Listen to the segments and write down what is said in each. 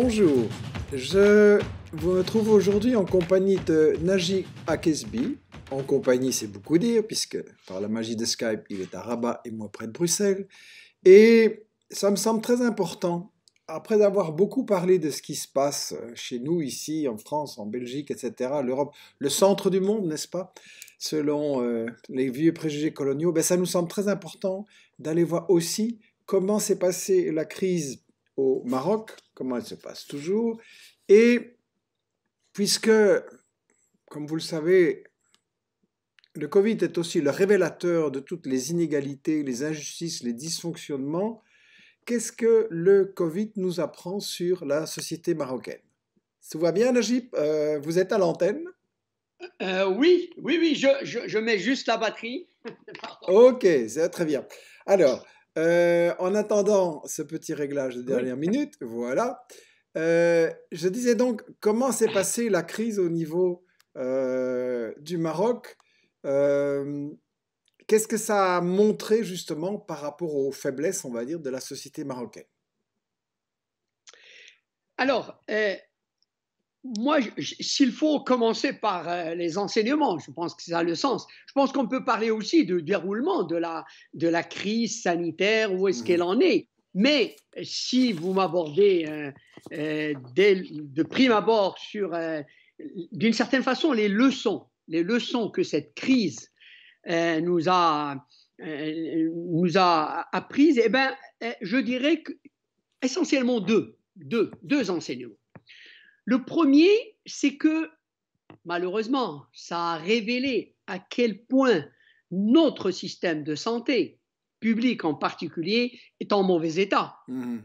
Bonjour, je vous retrouve aujourd'hui en compagnie de Naji Akesbi. En compagnie, c'est beaucoup dire, puisque par la magie de Skype, il est à Rabat et moi près de Bruxelles. Et ça me semble très important, après avoir beaucoup parlé de ce qui se passe chez nous, ici, en France, en Belgique, etc., l'Europe, le centre du monde, n'est-ce pas Selon euh, les vieux préjugés coloniaux, ben, ça nous semble très important d'aller voir aussi comment s'est passée la crise au Maroc, comment elle se passe toujours. Et puisque, comme vous le savez, le Covid est aussi le révélateur de toutes les inégalités, les injustices, les dysfonctionnements, qu'est-ce que le Covid nous apprend sur la société marocaine Tout va bien, Najib euh, Vous êtes à l'antenne euh, Oui, oui, oui, je, je, je, mets juste la batterie. ok, c'est très bien. Alors, euh, en attendant ce petit réglage de dernière minute, voilà. Euh, je disais donc comment s'est passée la crise au niveau euh, du Maroc. Qu'est-ce que ça a montré justement par rapport aux faiblesses, on va dire, de la société marocaine Alors, moi, s'il faut commencer par euh, les enseignements, je pense que ça a le sens. Je pense qu'on peut parler aussi du déroulement de la, de la crise sanitaire, où est-ce mmh. qu'elle en est. Mais si vous m'abordez euh, euh, de prime abord sur, d'une certaine façon, les leçons, les leçons que cette crise nous, a, nous a apprises, eh ben, je dirais que, essentiellement deux, deux, deux enseignements. Le premier, c'est que malheureusement, ça a révélé à quel point notre système de santé, public en particulier, est en mauvais état. Mmh.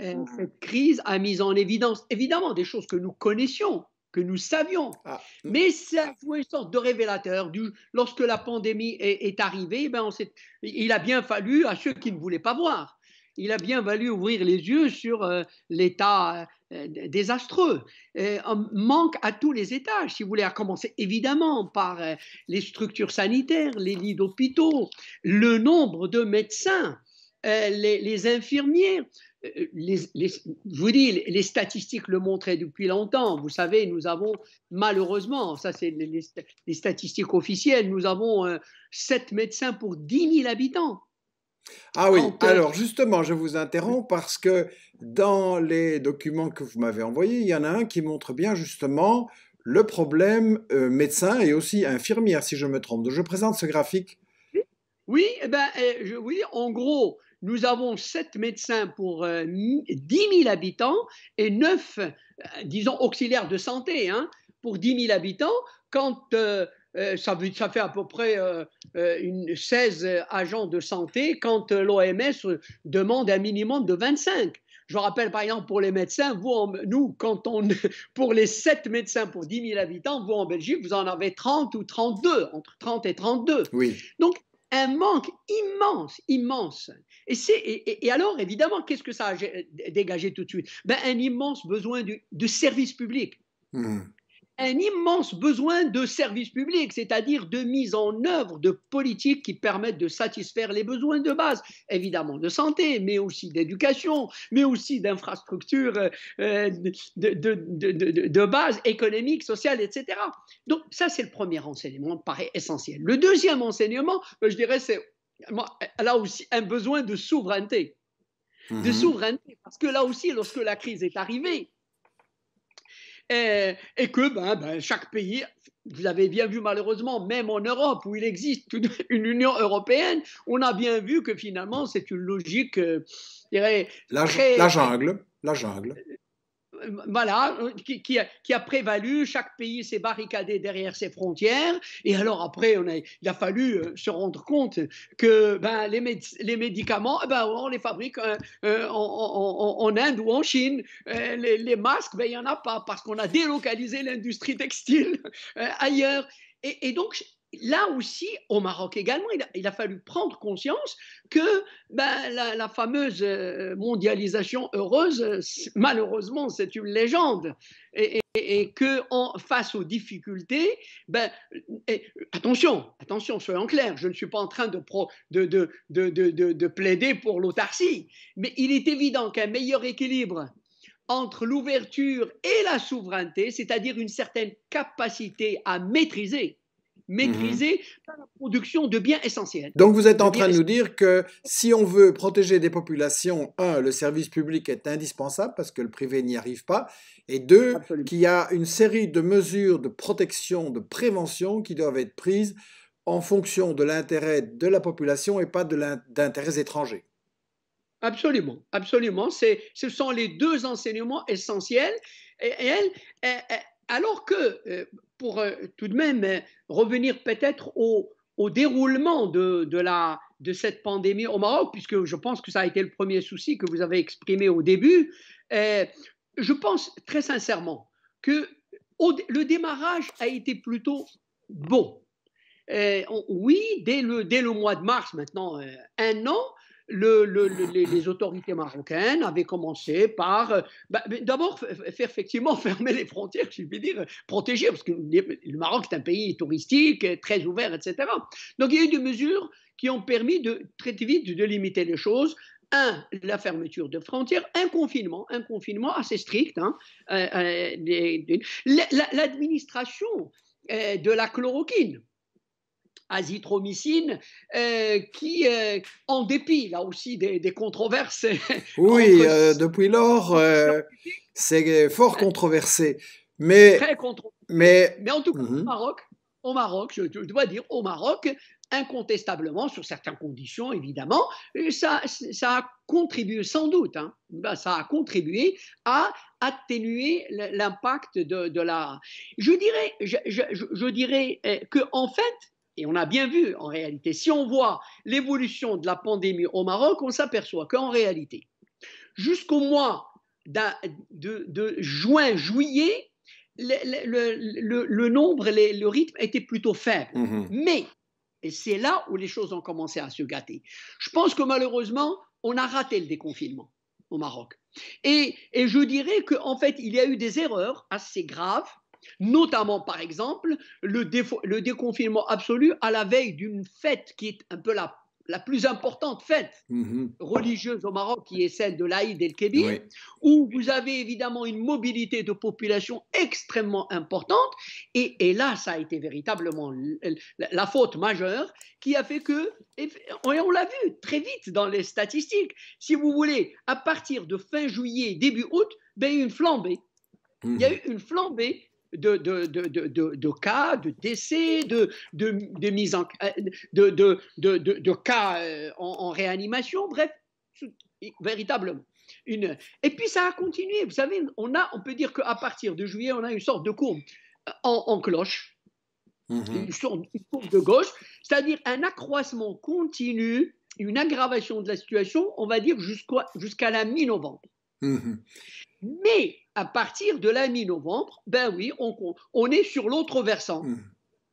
Euh, mmh. Cette crise a mis en évidence, évidemment, des choses que nous connaissions, que nous savions, ah, mmh. mais ça a joué une sorte de révélateur. Du, lorsque la pandémie est, arrivée, eh ben, il a bien fallu à ceux qui ne voulaient pas voir il a bien valu ouvrir les yeux sur euh, l'état euh, désastreux. Euh, manque à tous les étages, si vous voulez, à commencer évidemment par les structures sanitaires, les lits d'hôpitaux, le nombre de médecins, les, infirmiers infirmières. je vous dis, les statistiques le montraient depuis longtemps. Vous savez, nous avons malheureusement, ça c'est les, statistiques officielles, nous avons 7 médecins pour 10 000 habitants. Ah oui, alors justement, je vous interromps parce que dans les documents que vous m'avez envoyés, il y en a un qui montre bien justement le problème euh, médecin et aussi infirmière, si je me trompe. je présente ce graphique. Oui, eh ben, eh, en gros, nous avons sept médecins pour 10 euh, 000 habitants et 9, euh, disons, auxiliaires de santé hein, pour 10 000 habitants. Quand euh, ça, fait à peu près euh, euh, une 16 agents de santé quand l'OMS demande un minimum de 25. Je rappelle par exemple pour les médecins, vous, nous, quand on, pour les 7 médecins pour 10 000 habitants, vous en Belgique, vous en avez 30 ou 32, entre 30 et 32. Oui. Donc, un manque immense, immense. Et, et, et alors, évidemment, qu'est-ce que ça a dégagé tout de suite ben, Un immense besoin de, de service public. Hmm un immense besoin de services publics, c'est-à-dire de mise en œuvre de politiques qui permettent de satisfaire les besoins de base, évidemment de santé, mais aussi d'éducation, mais aussi d'infrastructures euh, de, base économique, sociale, etc. Donc ça, c'est le premier enseignement, paraît essentiel. Le deuxième enseignement, euh, je dirais, c'est là aussi un besoin de souveraineté. De mhm. souveraineté, parce que là aussi, lorsque la crise est arrivée, euh, et, que ben, ben, chaque pays vous avez bien vu malheureusement, même en Europe où il existe une Union européenne, on a bien vu que finalement c'est une logique, euh, la jungle, la jungle, voilà, euh, qui, a, prévalu. Chaque pays s'est barricadé derrière ses frontières. Et alors après, on il a fallu euh, se rendre compte que ben, les, médicaments, eh ben, on les fabrique euh, en, Inde ou en Chine. les, masques, ben, il y n'y en a pas parce qu'on a délocalisé l'industrie textile ailleurs. Et, et donc, là aussi, au Maroc également, il a, fallu prendre conscience que ben, la, fameuse euh, mondialisation heureuse, malheureusement, c'est une légende. Et, que face aux difficultés, ben, attention, attention, soyons clairs, je ne suis pas en train de, de plaider pour l'autarcie, mais il est évident qu'un meilleur équilibre entre l'ouverture et la souveraineté, c'est-à-dire une certaine capacité à maîtriser Mhm. maîtrisée par la production de biens essentiels. Donc vous êtes en train de nous dire que si on veut protéger des populations, un, le service public est indispensable parce que le privé n'y arrive pas, et deux, qu'il y a une série de mesures de protection, de prévention qui doivent être prises en fonction de l'intérêt de la population et pas d'intérêts étrangers. Absolument, absolument. Ce sont les deux enseignements essentiels. Et, alors que, euh, pour euh, tout de même euh, revenir peut-être au, déroulement de, cette pandémie au Maroc, puisque je pense que ça a été le premier souci que vous avez exprimé au début, je pense très sincèrement que le démarrage a été plutôt bon. oui, dès le, mois de mars, maintenant un an, le, les, autorités marocaines avaient commencé par euh, bah, d'abord faire effectivement fermer les frontières, je dire, protéger, parce que le Maroc est un pays touristique, très ouvert, etc. Donc il y a eu des mesures qui ont permis de très vite de limiter les choses. Un, la fermeture de frontières, un confinement, un confinement assez strict. Hein, euh, euh, l'administration de la chloroquine, azithromycine, euh, qui, euh, en dépit là aussi des, des controverses. oui, euh, depuis lors, c'est fort controversé. Mais, Très controversé. Mais... mais en tout cas, au mhm. Maroc, au Maroc, je, dois dire, au Maroc, incontestablement, sur certaines conditions évidemment, ça, ça a contribué sans doute, hein, bah, ça a contribué à atténuer l'impact de, de, la... Je dirais, je, je, je dirais qu'en fait, et on a bien vu, en réalité, si on voit l'évolution de la pandémie au Maroc, on s'aperçoit qu'en réalité, jusqu'au mois de, juin, juillet, le, nombre, le rythme était plutôt faible. Mhm. Mais, c'est là où les choses ont commencé à se gâter. Je pense que malheureusement, on a raté le déconfinement au Maroc. et je dirais qu'en fait, il y a eu des erreurs assez graves notamment par exemple le, déconfinement absolu à la veille d'une fête qui est un peu la plus importante fête mm-hmm. religieuse au Maroc, qui est celle de l'Aïd el-Kébir, où vous avez évidemment une mobilité de population extrêmement importante. Et, là, ça a été véritablement la, faute majeure qui a fait que, et on l'a vu très vite dans les statistiques, si vous voulez, à partir de fin juillet, début août, ben, une flambée. Il y a eu une flambée de, cas, de décès, de, de, mise en, euh, de, cas euh, en, réanimation, bref, véritablement. Une... Et puis ça a continué. Vous savez, on, a, on peut dire qu'à partir de juillet, on a une sorte de courbe euh, en, cloche, mm-hmm. une, sorte, courbe de gauche, c'est-à-dire un accroissement continu, une aggravation de la situation, on va dire jusqu'à la mi-novembre. Mhm. Mais à partir de la mi-novembre, ben oui, on, on est sur l'autre versant mhm.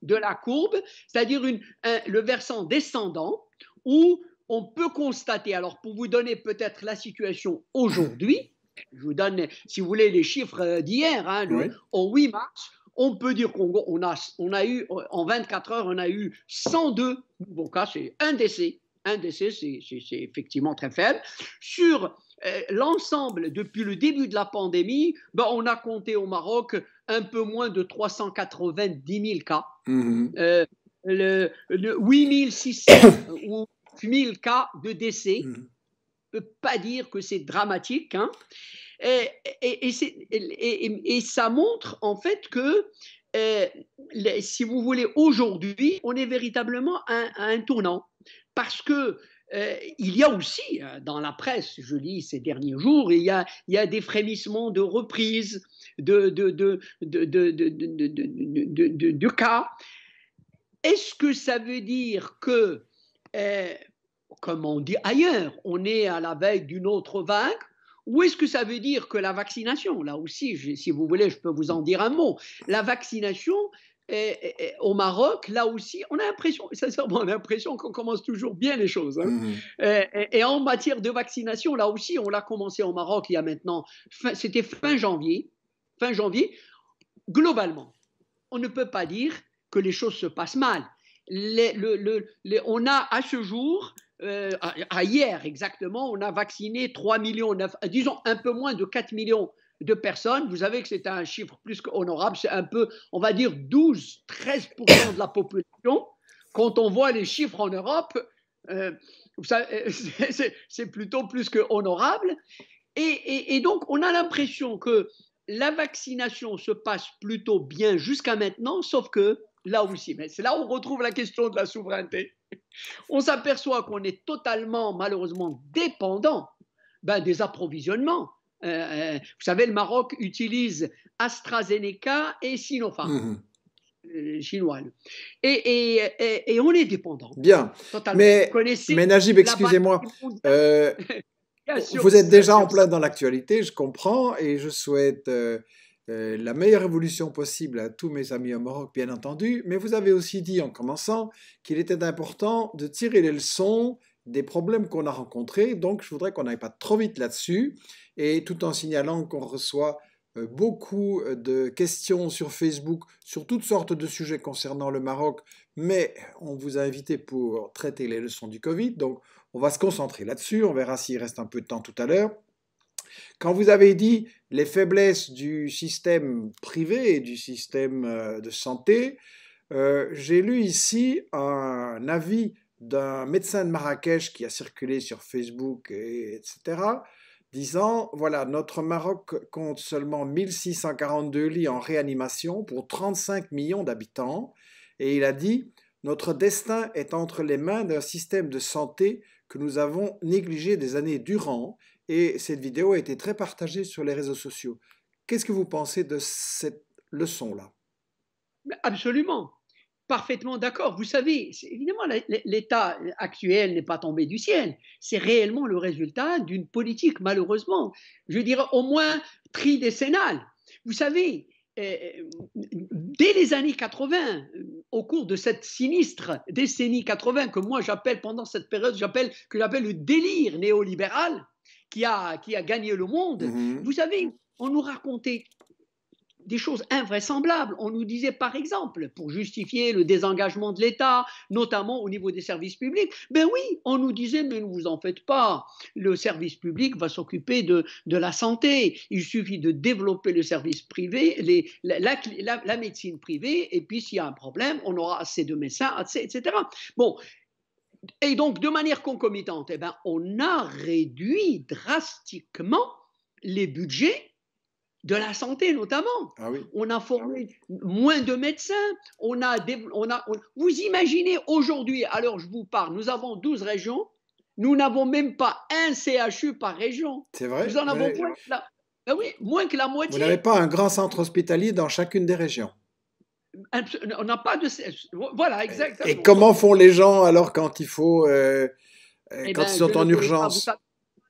de la courbe, c'est-à-dire le versant descendant où on peut constater, alors pour vous donner peut-être la situation aujourd'hui, mhm. je vous donne, si vous voulez, les chiffres euh, d'hier, hein, au 8 mars, on peut dire qu'on a, on a eu, en 24 heures, on a eu 102 Bon cas, c'est un décès. Un décès, c'est effectivement très faible. Sur euh, l'ensemble, depuis le début de la pandémie, ben, on a compté au Maroc un peu moins de 390 000 cas. 8 mhm. 600 euh, ou 000 cas de décès. Mhm. On ne peut pas dire que c'est dramatique. Hein. Et, et, ça montre en fait que, euh, si vous voulez, aujourd'hui, on est véritablement à un tournant. Parce que il y a aussi, dans la presse, je lis ces derniers jours, il y a, des frémissements de reprise de, cas. Est-ce que ça veut dire que, comme on dit ailleurs, on est à la veille d'une autre vague ou est-ce que ça veut dire que la vaccination, là aussi, si vous voulez, je peux vous en dire un mot, la vaccination au Maroc, là aussi, on a l'impression, sincèrement, on a l'impression qu'on commence toujours bien les choses. Hein. Mmh et, en matière de vaccination, là aussi, on l'a commencé au Maroc il y a maintenant, c'était fin janvier, fin janvier. Globalement, on ne peut pas dire que les choses se passent mal. on a à ce jour, euh, à, hier exactement, on a vacciné 3 millions, disons un peu moins de 4 millions de personnes, vous savez que c'est un chiffre plus qu'honorable, c'est un peu, on va dire, 12-13% de la population. Quand on voit les chiffres en Europe, euh, c'est plutôt plus qu'honorable. Et, et, donc, on a l'impression que la vaccination se passe plutôt bien jusqu'à maintenant, sauf que là aussi, mais c'est là où on retrouve la question de la souveraineté. On s'aperçoit qu'on est totalement, malheureusement, dépendant ben, des approvisionnements. Euh, euh, vous savez, le Maroc utilise AstraZeneca et Sinopharm. Mhm. Euh, chinoise. Et, on est dépendant. Bien. Mais, Najib, excusez-moi. vous êtes déjà en plein dans l'actualité, je comprends, et je souhaite la meilleure évolution possible à tous mes amis au Maroc, bien entendu, mais vous avez aussi dit en commençant qu'il était important de tirer les leçons des problèmes qu'on a rencontrés. Donc, je voudrais qu'on n'aille pas trop vite là-dessus. Et tout en signalant qu'on reçoit euh, beaucoup euh, de questions sur Facebook sur toutes sortes de sujets concernant le Maroc, mais on vous a invité pour traiter les leçons du Covid, donc on va se concentrer là-dessus, on verra s'il reste un peu de temps tout à l'heure. Quand vous avez dit les faiblesses du système privé et du système euh, de santé, j'ai lu ici un avis d'un médecin de Marrakech qui a circulé sur Facebook, etc., disant, voilà, notre Maroc compte seulement 1642 lits en réanimation pour 35 millions d'habitants, et il a dit, notre destin est entre les mains d'un système de santé que nous avons négligé des années durant, et cette vidéo a été très partagée sur les réseaux sociaux. Qu'est-ce que vous pensez de cette leçon-là Absolument parfaitement d'accord. Vous savez, évidemment, l'État actuel n'est pas tombé du ciel. C'est réellement le résultat d'une politique, malheureusement, je dirais au moins tridécennale. Vous savez, euh, dès les années 80, euh, au cours de cette sinistre décennie 80 que moi j'appelle pendant cette période, j'appelle que j'appelle le délire néolibéral qui a, qui a gagné le monde, mhm. vous savez, on nous racontait des choses invraisemblables. On nous disait, par exemple, pour justifier le désengagement de l'État, notamment au niveau des services publics, ben oui, on nous disait, mais ne vous en faites pas, le service public va s'occuper de, la santé, il suffit de développer le service privé, la, médecine privée, et puis s'il y a un problème, on aura assez de médecins, etc. Bon, et donc, de manière concomitante, eh ben, on a réduit drastiquement les budgets de la santé notamment. Ah on a formé moins de médecins, on a, vous imaginez aujourd'hui, alors je vous parle, nous avons 12 régions, nous n'avons même pas un CHU par région. C'est vrai. Nous en avons ben moins, que la, moitié. Vous n'avez pas un grand centre hospitalier dans chacune des régions. On n'a pas de voilà exactement. Et, comment font les gens alors quand il faut euh, euh, eh quand ben, ils sont en urgence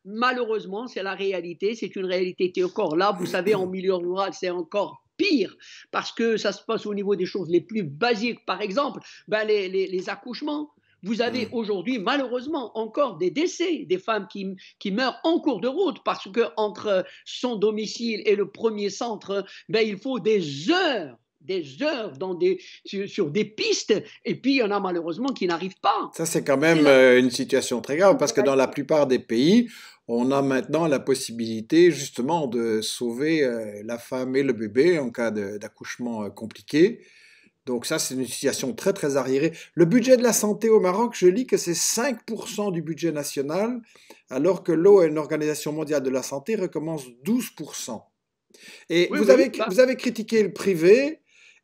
Malheureusement, c'est la réalité, c'est une réalité qui est encore là. Vous savez, en milieu rural, c'est encore pire parce que ça se passe au niveau des choses les plus basiques. Par exemple, ben, les, accouchements. Vous avez mm. aujourd'hui malheureusement encore des décès, des femmes qui, meurent en cours de route parce que entre son domicile et le premier centre, ben, il faut des heures des heures dans des, sur, des pistes, et puis il y en a malheureusement qui n'arrivent pas. Ça, c'est quand même euh, une situation très grave, parce que dans la plupart des pays, on a maintenant la possibilité justement de sauver euh, la femme et le bébé en cas d'accouchement euh, compliqué. Donc ça, c'est une situation très très arriérée. Le budget de la santé au Maroc, je lis que c'est 5% du budget national, alors que l'ONU, l'Organisation mondiale de la santé, recommence 12%. Et vous, avez, bah. vous avez critiqué le privé,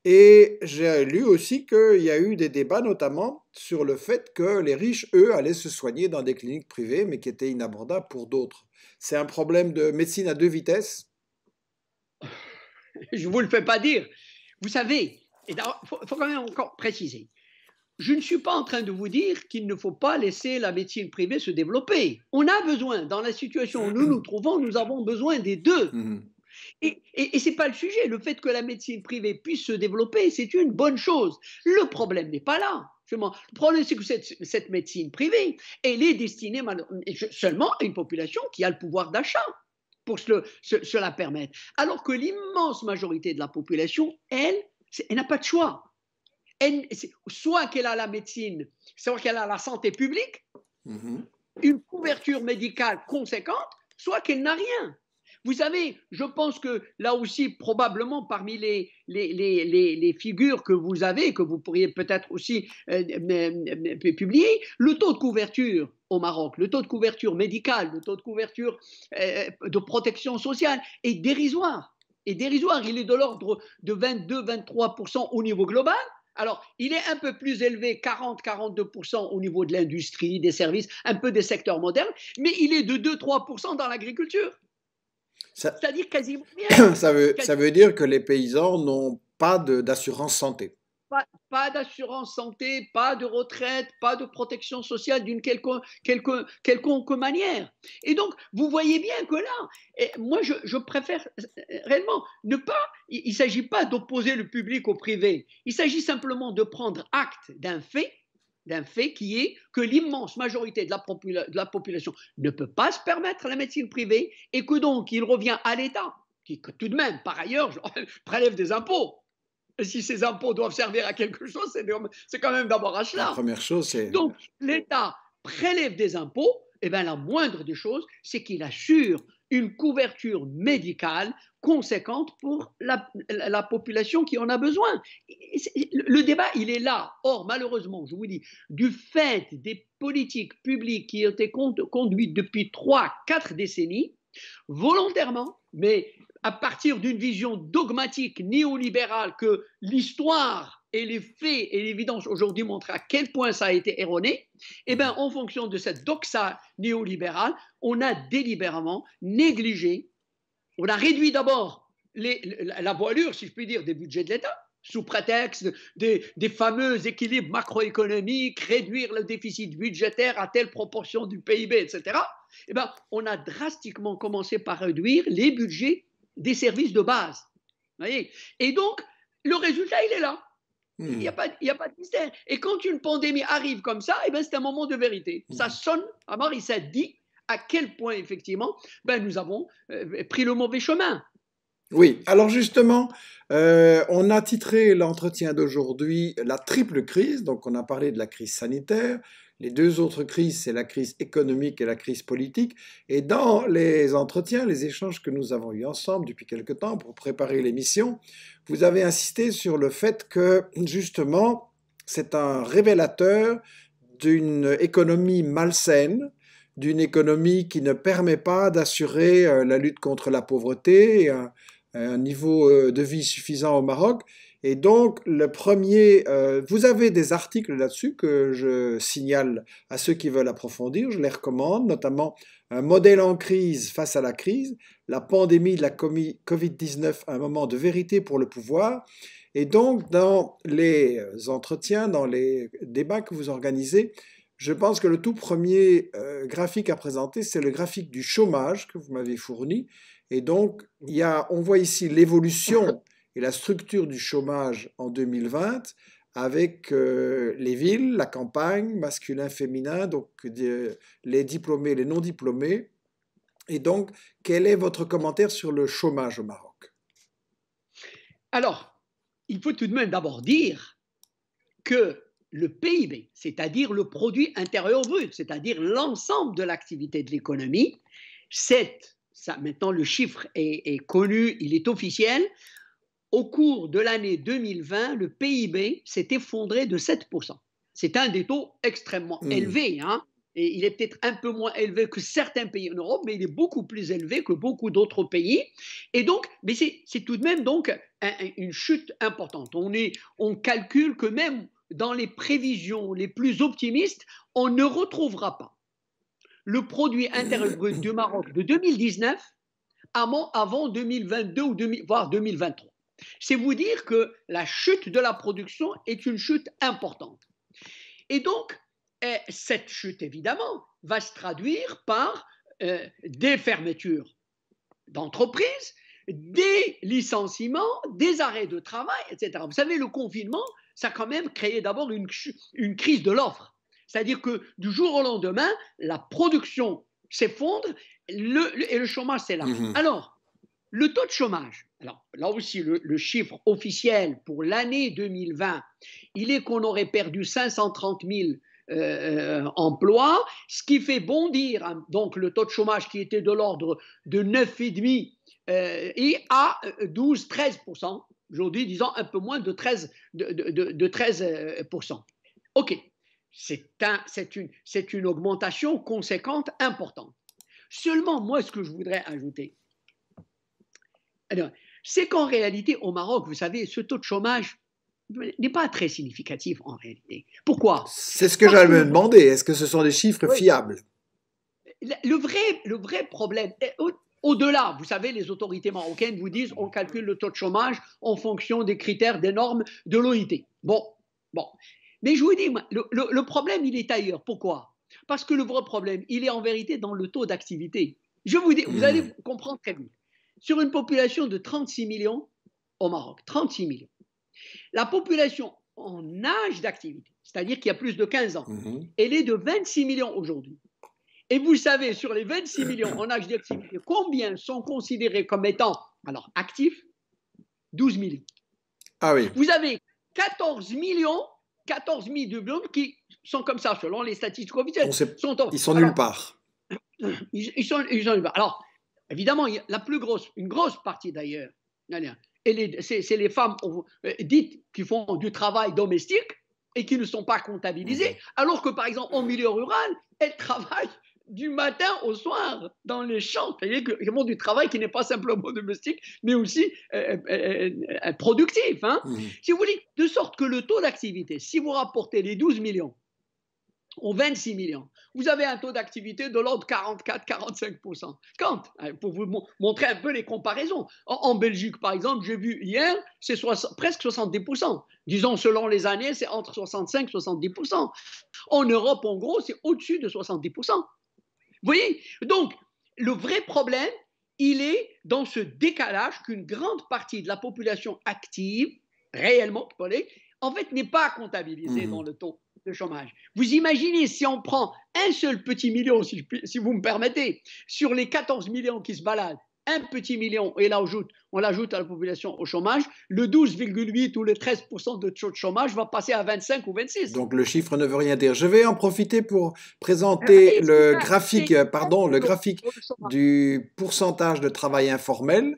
et j'ai lu aussi qu'il y a eu des débats notamment sur le fait que les riches, eux, allaient se soigner dans des cliniques privées, mais qui étaient inabordables pour d'autres. C'est un problème de médecine à deux vitesses Je ne vous le fais pas dire. Vous savez, il faut, faut quand même encore préciser, je ne suis pas en train de vous dire qu'il ne faut pas laisser la médecine privée se développer. On a besoin, dans la situation où nous nous trouvons, nous avons besoin des deux. Mmh. Et, ce n'est pas le sujet. Le fait que la médecine privée puisse se développer, c'est une bonne chose. Le problème n'est pas là. Le problème, c'est que cette, médecine privée, elle est destinée seulement à une population qui a le pouvoir d'achat pour se, la permettre. Alors que l'immense majorité de la population, elle, elle n'a pas de choix. soit qu'elle a la médecine, soit qu'elle a la santé publique, mm-hmm. une couverture médicale conséquente, soit qu'elle n'a rien. Vous savez, je pense que là aussi, probablement parmi les, figures que vous avez, que vous pourriez peut-être aussi euh, publier, le taux de couverture au Maroc, le taux de couverture médicale, le taux de couverture euh, de protection sociale est dérisoire. Est dérisoire. Il est de l'ordre de 22-23% au niveau global. Alors, il est un peu plus élevé, 40-42% au niveau de l'industrie, des services, un peu des secteurs modernes, mais il est de 2-3% dans l'agriculture. Ça, C'est-à-dire quasiment ça, veut, dire que les paysans n'ont pas d'assurance santé. Pas, d'assurance santé, pas de retraite, pas de protection sociale d'une quelconque, manière. Et donc, vous voyez bien que là, et moi, je, je, préfère réellement ne pas, il ne s'agit pas d'opposer le public au privé, il s'agit simplement de prendre acte d'un fait d'un fait qui est que l'immense majorité de la, la, population ne peut pas se permettre la médecine privée et que donc il revient à l'État, qui tout de même, par ailleurs, prélève des impôts. Et si ces impôts doivent servir à quelque chose, c'est quand même d'abord à cela. première chose, c'est. Donc l'État prélève des impôts, et bien la moindre des choses, c'est qu'il assure une couverture médicale conséquente pour la, population qui en a besoin. Le débat, il est là. Or, malheureusement, je vous dis, du fait des politiques publiques qui ont été conduites depuis trois, quatre décennies, volontairement, mais à partir d'une vision dogmatique néolibérale que l'histoire et les faits et l'évidence aujourd'hui montrent à quel point ça a été erroné, eh ben, en fonction de cette doxa néolibérale, on a délibérément négligé, on a réduit d'abord la voilure, si je puis dire, des budgets de l'État, sous prétexte des, fameux équilibres macroéconomiques, réduire le déficit budgétaire à telle proportion du PIB, etc., eh ben, on a drastiquement commencé par réduire les budgets des services de base. Voyez Et donc, le résultat, il est là. Il n'y a, hmm. pas, a pas de mystère. Et quand une pandémie arrive comme ça, eh ben, c'est un moment de vérité. Hmm. Ça sonne à mort et ça dit à quel point, effectivement, ben, nous avons euh, pris le mauvais chemin. Oui, alors justement, euh, on a titré l'entretien d'aujourd'hui La triple crise, donc on a parlé de la crise sanitaire, les deux autres crises, c'est la crise économique et la crise politique. Et dans les entretiens, les échanges que nous avons eus ensemble depuis quelque temps pour préparer l'émission, vous avez insisté sur le fait que, justement, c'est un révélateur d'une économie malsaine, d'une économie qui ne permet pas d'assurer euh, la lutte contre la pauvreté, un, un niveau euh, de vie suffisant au Maroc, et donc, le premier, euh, vous avez des articles là-dessus que je signale à ceux qui veulent approfondir, je les recommande, notamment un modèle en crise face à la crise, la pandémie de la Covid-19, un moment de vérité pour le pouvoir. Et donc, dans les entretiens, dans les débats que vous organisez, je pense que le tout premier euh, graphique à présenter, c'est le graphique du chômage que vous m'avez fourni. Et donc, il y a, on voit ici l'évolution et la structure du chômage en 2020 avec euh, les villes, la campagne, masculin, féminin, donc euh, les diplômés, les non diplômés. Et donc, quel est votre commentaire sur le chômage au Maroc Alors, il faut tout de même d'abord dire que le PIB, c'est-à-dire le produit intérieur brut, c'est-à-dire l'ensemble de l'activité de l'économie, c'est, maintenant le chiffre est, connu, il est officiel, au cours de l'année 2020, le PIB s'est effondré de 7%. C'est un des taux extrêmement hmm. élevés. Hein. et il est peut-être un peu moins élevé que certains pays en Europe, mais il est beaucoup plus élevé que beaucoup d'autres pays. Et donc, mais c'est tout de même donc une chute importante. On, on calcule que même dans les prévisions les plus optimistes, on ne retrouvera pas le produit intérieur du Maroc de 2019 avant, 2022 ou voire 2023. C'est vous dire que la chute de la production est une chute importante. Et donc, eh, cette chute, évidemment, va se traduire par euh, des fermetures d'entreprises, des licenciements, des arrêts de travail, etc. Vous savez, le confinement, ça a quand même créé d'abord une, crise de l'offre. C'est-à-dire que du jour au lendemain, la production s'effondre et le chômage c'est là. Mmh Alors, le taux de chômage, alors là aussi le, chiffre officiel pour l'année 2020, il est qu'on aurait perdu 530 000 euh, euh, emplois, ce qui fait bondir hein, donc le taux de chômage qui était de l'ordre de 9,5 euh, et à 12-13%, aujourd'hui disons un peu moins de 13%. De, ok, c'est une augmentation conséquente, importante. Seulement, moi, ce que je voudrais ajouter, alors, c'est qu'en réalité, au Maroc, vous savez, ce taux de chômage n'est pas très significatif en réalité. Pourquoi C'est ce que j'allais me demander. Est-ce que ce sont des chiffres fiables le vrai, problème, au-delà, vous savez, les autorités marocaines vous disent on calcule le taux de chômage en fonction des critères, des normes de l'OIT. Bon, bon. Mais je vous dis, le, problème, il est ailleurs. Pourquoi Parce que le vrai problème, il est en vérité dans le taux d'activité. Je vous dis, vous hmm. allez comprendre très vite sur une population de 36 millions au Maroc. 36 millions. La population en âge d'activité, c'est-à-dire qu'il y a plus de 15 ans, mhm. elle est de 26 millions aujourd'hui. Et vous savez, sur les 26 millions en âge d'activité, combien sont considérés comme étant alors actifs 12 millions. Ah oui. Vous avez 14 millions, 14 millions qui sont comme ça, selon les statistiques officielles. sont ils sont nulle part. Ils, ils, sont, ils sont nulle part. Alors, Évidemment, la plus grosse, une grosse partie d'ailleurs, c'est les femmes euh, dites qui font du travail domestique et qui ne sont pas comptabilisées, alors que par exemple en milieu rural, elles travaillent du matin au soir dans les champs, c'est-à-dire du travail qui n'est pas simplement domestique, mais aussi euh, euh, productif. Hein. Si vous voulez, de sorte que le taux d'activité, si vous rapportez les 12 millions 26 millions, vous avez un taux d'activité de l'ordre 44-45%. Quand eh, Pour vous montrer un peu les comparaisons. En, Belgique, par exemple, j'ai vu hier, c'est presque 70%. Disons, selon les années, c'est entre 65 70%. En Europe, en gros, c'est au-dessus de 70%. Vous voyez Donc, le vrai problème, il est dans ce décalage qu'une grande partie de la population active, réellement en fait, n'est pas comptabilisé mmh dans le taux de chômage. Vous imaginez si on prend un seul petit million, si, vous me permettez, sur les 14 millions qui se baladent, un petit million, et là on l'ajoute à la population au chômage, le 12,8 ou le 13% de taux de chômage va passer à 25 ou 26. Donc le chiffre ne veut rien dire. Je vais en profiter pour présenter ah le graphique, pardon, le graphique du pourcentage de travail informel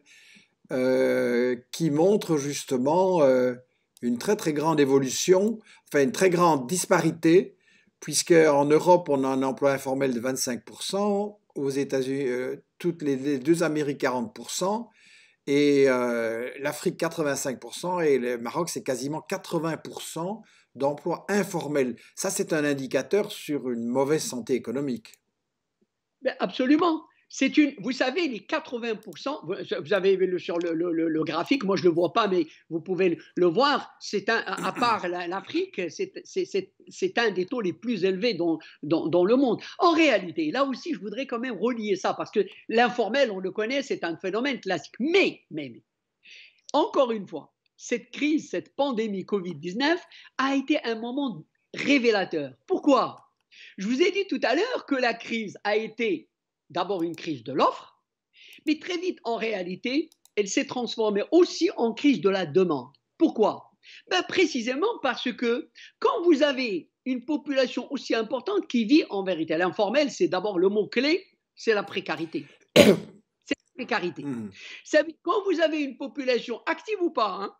euh, qui montre justement... Euh, une très très grande évolution, enfin une très grande disparité, puisque en Europe on a un emploi informel de 25%, aux États-Unis, euh, toutes les, deux Amériques 40%, et euh, l'Afrique 85%, et le Maroc c'est quasiment 80% d'emplois informels. Ça c'est un indicateur sur une mauvaise santé économique. absolument. C'est une, vous savez, les 80%, vous, avez le, sur le, graphique, moi je ne le vois pas, mais vous pouvez le voir, c'est un, à part l'Afrique, c'est un des taux les plus élevés dans, le monde. En réalité, là aussi, je voudrais quand même relier ça, parce que l'informel, on le connaît, c'est un phénomène classique. mais, mais, encore une fois, cette crise, cette pandémie Covid-19 a été un moment révélateur. Pourquoi Je vous ai dit tout à l'heure que la crise a été d'abord une crise de l'offre, mais très vite, en réalité, elle s'est transformée aussi en crise de la demande. Pourquoi ben Précisément parce que quand vous avez une population aussi importante qui vit en vérité, l'informel, c'est d'abord le mot-clé, c'est la précarité. C'est la précarité. Hmm. quand vous avez une population active ou pas, hein,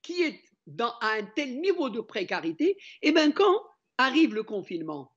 qui est à un tel niveau de précarité, et eh bien quand arrive le confinement,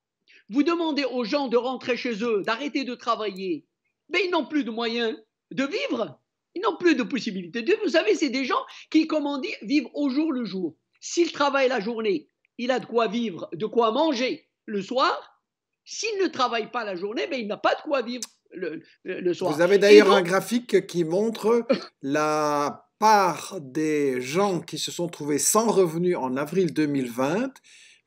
vous demandez aux gens de rentrer chez eux, d'arrêter de travailler, mais ils n'ont plus de moyens de vivre. Ils n'ont plus de possibilités de Vous savez, c'est des gens qui, comme on dit, vivent au jour le jour. S'ils travaillent la journée, il a de quoi vivre, de quoi manger le soir. S'il ne travaillent pas la journée, ben, il n'a pas de quoi vivre le, soir. Vous avez d'ailleurs un graphique qui montre la part des gens qui se sont trouvés sans revenus en avril 2020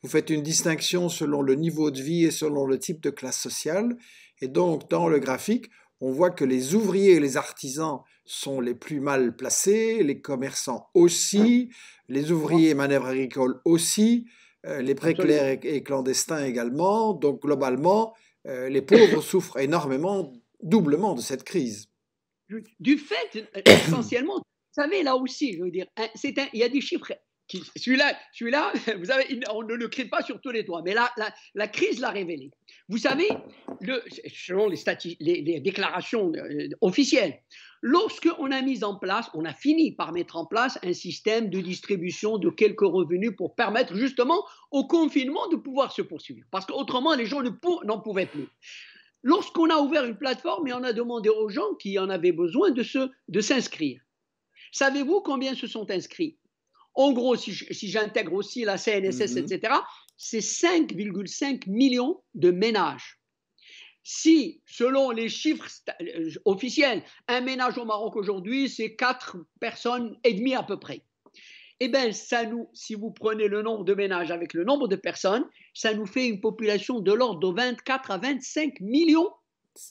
vous faites une distinction selon le niveau de vie et selon le type de classe sociale. Et donc, dans le graphique, on voit que les ouvriers et les artisans sont les plus mal placés, les commerçants aussi, les ouvriers et manœuvres agricoles aussi, euh, les précaires et, clandestins également. Donc, globalement, euh, les pauvres souffrent énormément, doublement de cette crise. Du fait, essentiellement, vous savez, là aussi, je veux dire, il y a des chiffres celui-là, celui vous avez, on ne le crie pas sur tous les toits, mais là, la, crise l'a révélé. Vous savez, le, selon les, les, déclarations euh, officielles, lorsqu'on a mis en place, on a fini par mettre en place un système de distribution de quelques revenus pour permettre justement au confinement de pouvoir se poursuivre, parce qu'autrement, les gens n'en pouvaient plus. Lorsqu'on a ouvert une plateforme et on a demandé aux gens qui en avaient besoin de s'inscrire, de savez-vous combien se sont inscrits en gros, si j'intègre aussi la CNSS, mhm. etc., c'est 5,5 millions de ménages. Si, selon les chiffres euh, officiels, un ménage au Maroc aujourd'hui, c'est 4 personnes et demie à peu près. Eh bien, ça nous, si vous prenez le nombre de ménages avec le nombre de personnes, ça nous fait une population de l'ordre de 24 à 25 millions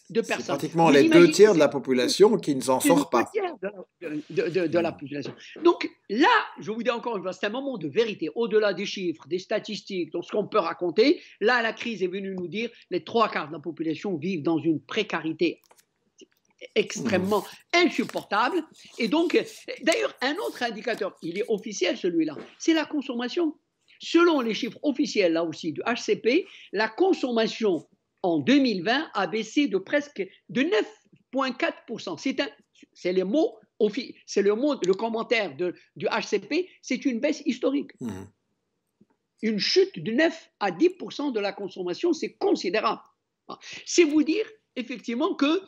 de personnes. pratiquement les deux tiers de la population qui ne s'en sort pas. Deux tiers de, la mm. population. Donc là, je vous dis encore une fois, c'est un moment de vérité, au-delà des chiffres, des statistiques, de ce qu'on peut raconter. Là, la crise est venue nous dire les trois quarts de la population vivent dans une précarité extrêmement insupportable. Et donc, d'ailleurs, un autre indicateur, il est officiel celui-là, c'est la consommation. Selon les chiffres officiels, là aussi, du HCP, la consommation en 2020 a baissé de presque de 9,4%. C'est, le mot, c'est le mot, le commentaire du HCP, c'est une baisse historique. Mmh. Une chute de 9 à 10% de la consommation, c'est considérable. Ah. C'est vous dire effectivement que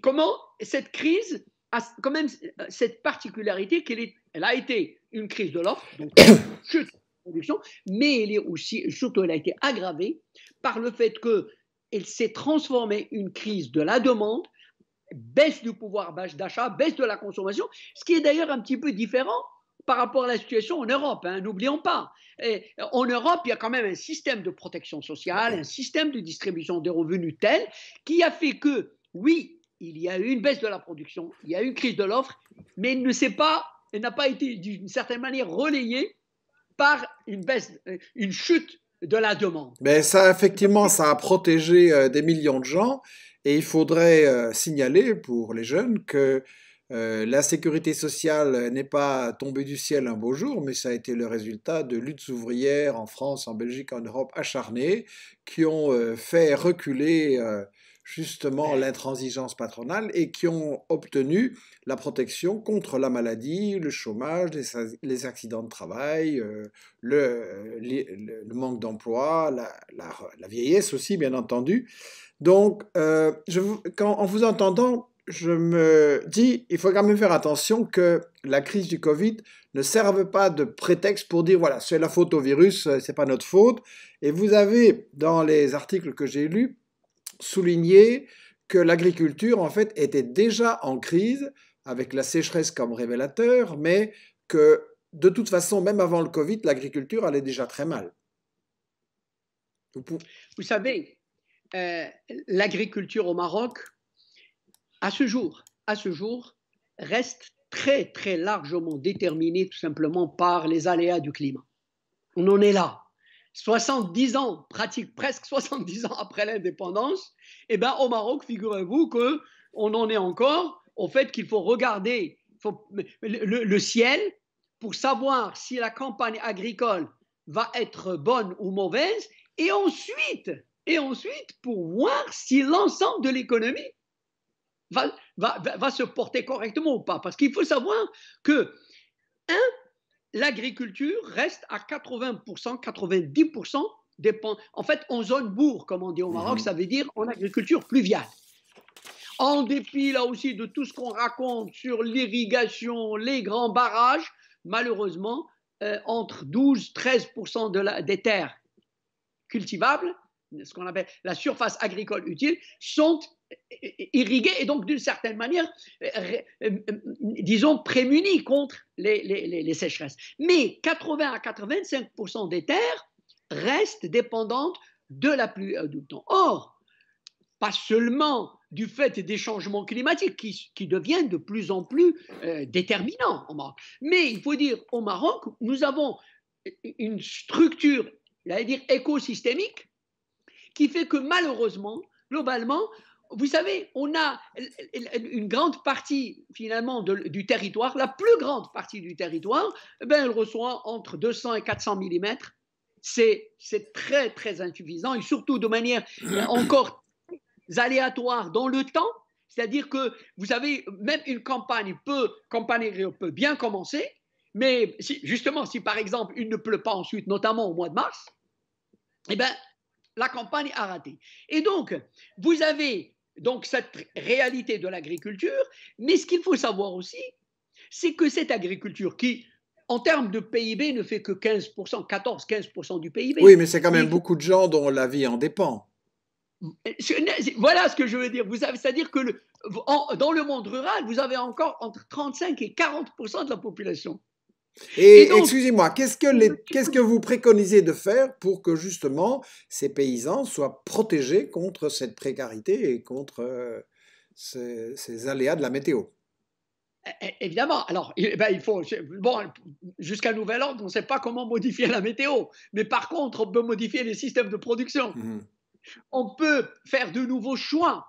comment cette crise a quand même cette particularité qu'elle a été une crise de l'offre, donc chute de production, mais elle est aussi, surtout elle a été aggravée par le fait que elle s'est transformé une crise de la demande, baisse du pouvoir d'achat, baisse de la consommation, ce qui est d'ailleurs un petit peu différent par rapport à la situation en Europe, hein, n'oublions pas. Euh, en Europe, il y a quand même un système de protection sociale, un système de distribution des revenus tel qui a fait que, oui, il y a eu une baisse de la production, il y a eu une crise de l'offre, mais elle ne s'est pas, n'a pas été d'une certaine manière relayée par une baisse, euh, une chute de la demande. Mais ben, ça, effectivement, ça a protégé euh, des millions de gens. Et il faudrait euh, signaler pour les jeunes que euh, la sécurité sociale n'est pas tombée du ciel un beau jour, mais ça a été le résultat de luttes ouvrières en France, en Belgique, en Europe acharnées, qui ont fait reculer justement l'intransigeance patronale et qui ont obtenu la protection contre la maladie, le chômage, les, accidents de travail, euh, le, manque d'emploi, la, vieillesse aussi, bien entendu. Donc, euh, en vous entendant, je me dis, il faut quand même faire attention que la crise du Covid ne serve pas de prétexte pour dire, voilà, c'est la faute au virus, euh, c'est pas notre faute. Et vous avez, dans les articles que j'ai lus, souligner que l'agriculture, en fait, était déjà en crise, avec la sécheresse comme révélateur, mais que de toute façon, même avant le Covid, l'agriculture allait déjà très mal. Vous, savez, euh, l'agriculture au Maroc, à ce jour, à ce jour, reste très, très largement déterminée tout simplement par les aléas du climat. On en est là. 70 ans, pratique presque 70 ans après l'indépendance, et eh ben, au Maroc, figurez-vous que on en est encore au fait qu'il faut regarder le, ciel pour savoir si la campagne agricole va être bonne ou mauvaise, et ensuite, et ensuite pour voir si l'ensemble de l'économie va, va, se porter correctement ou pas. Parce qu'il faut savoir que un l'agriculture reste à 80%, 90% dépend. En fait, en zone bourg, comme on dit au Maroc, mhm. ça veut dire en agriculture pluviale. En dépit, là aussi, de tout ce qu'on raconte sur l'irrigation, les grands barrages, malheureusement, euh, entre 12 13% de des terres cultivables ce qu'on appelle la surface agricole utile, sont irrigués et donc d'une certaine manière, euh, euh, disons, prémunis contre les, les, sécheresses. Mais 80 à 85% des terres restent dépendantes de la pluie temps. Or, pas seulement du fait des changements climatiques qui, qui deviennent de plus en plus euh, déterminants au Maroc. Mais il faut dire, au Maroc, nous avons une structure, j'allais dire, écosystémique qui fait que malheureusement, globalement, vous savez, on a une grande partie finalement du territoire, la plus grande partie du territoire, eh ben, elle reçoit entre 200 et 400 mm. C'est très, très insuffisant et surtout de manière encore aléatoire dans le temps. C'est-à-dire que, vous savez, même une campagne peut, campagne peut bien commencer, mais si, justement, si par exemple il ne pleut pas ensuite, notamment au mois de mars, eh bien, la campagne a raté. Et donc, vous avez donc cette réalité de l'agriculture, mais ce qu'il faut savoir aussi, c'est que cette agriculture qui, en termes de PIB, ne fait que 15%, 14-15% du PIB. Oui, mais c'est quand même beaucoup de gens dont la vie en dépend. Voilà ce que je veux dire. C'est-à-dire que dans le monde rural, vous avez encore entre 35 et 40% de la population et, excusez-moi, qu'est-ce que, vous préconisez de faire pour que justement ces paysans soient protégés contre cette précarité et contre euh, ces, aléas de la météo Évidemment. Alors, il eh ben, faut. Bon, jusqu'à nouvel ordre, on ne sait pas comment modifier la météo. Mais par contre, on peut modifier les systèmes de production. Mmh on peut faire de nouveaux choix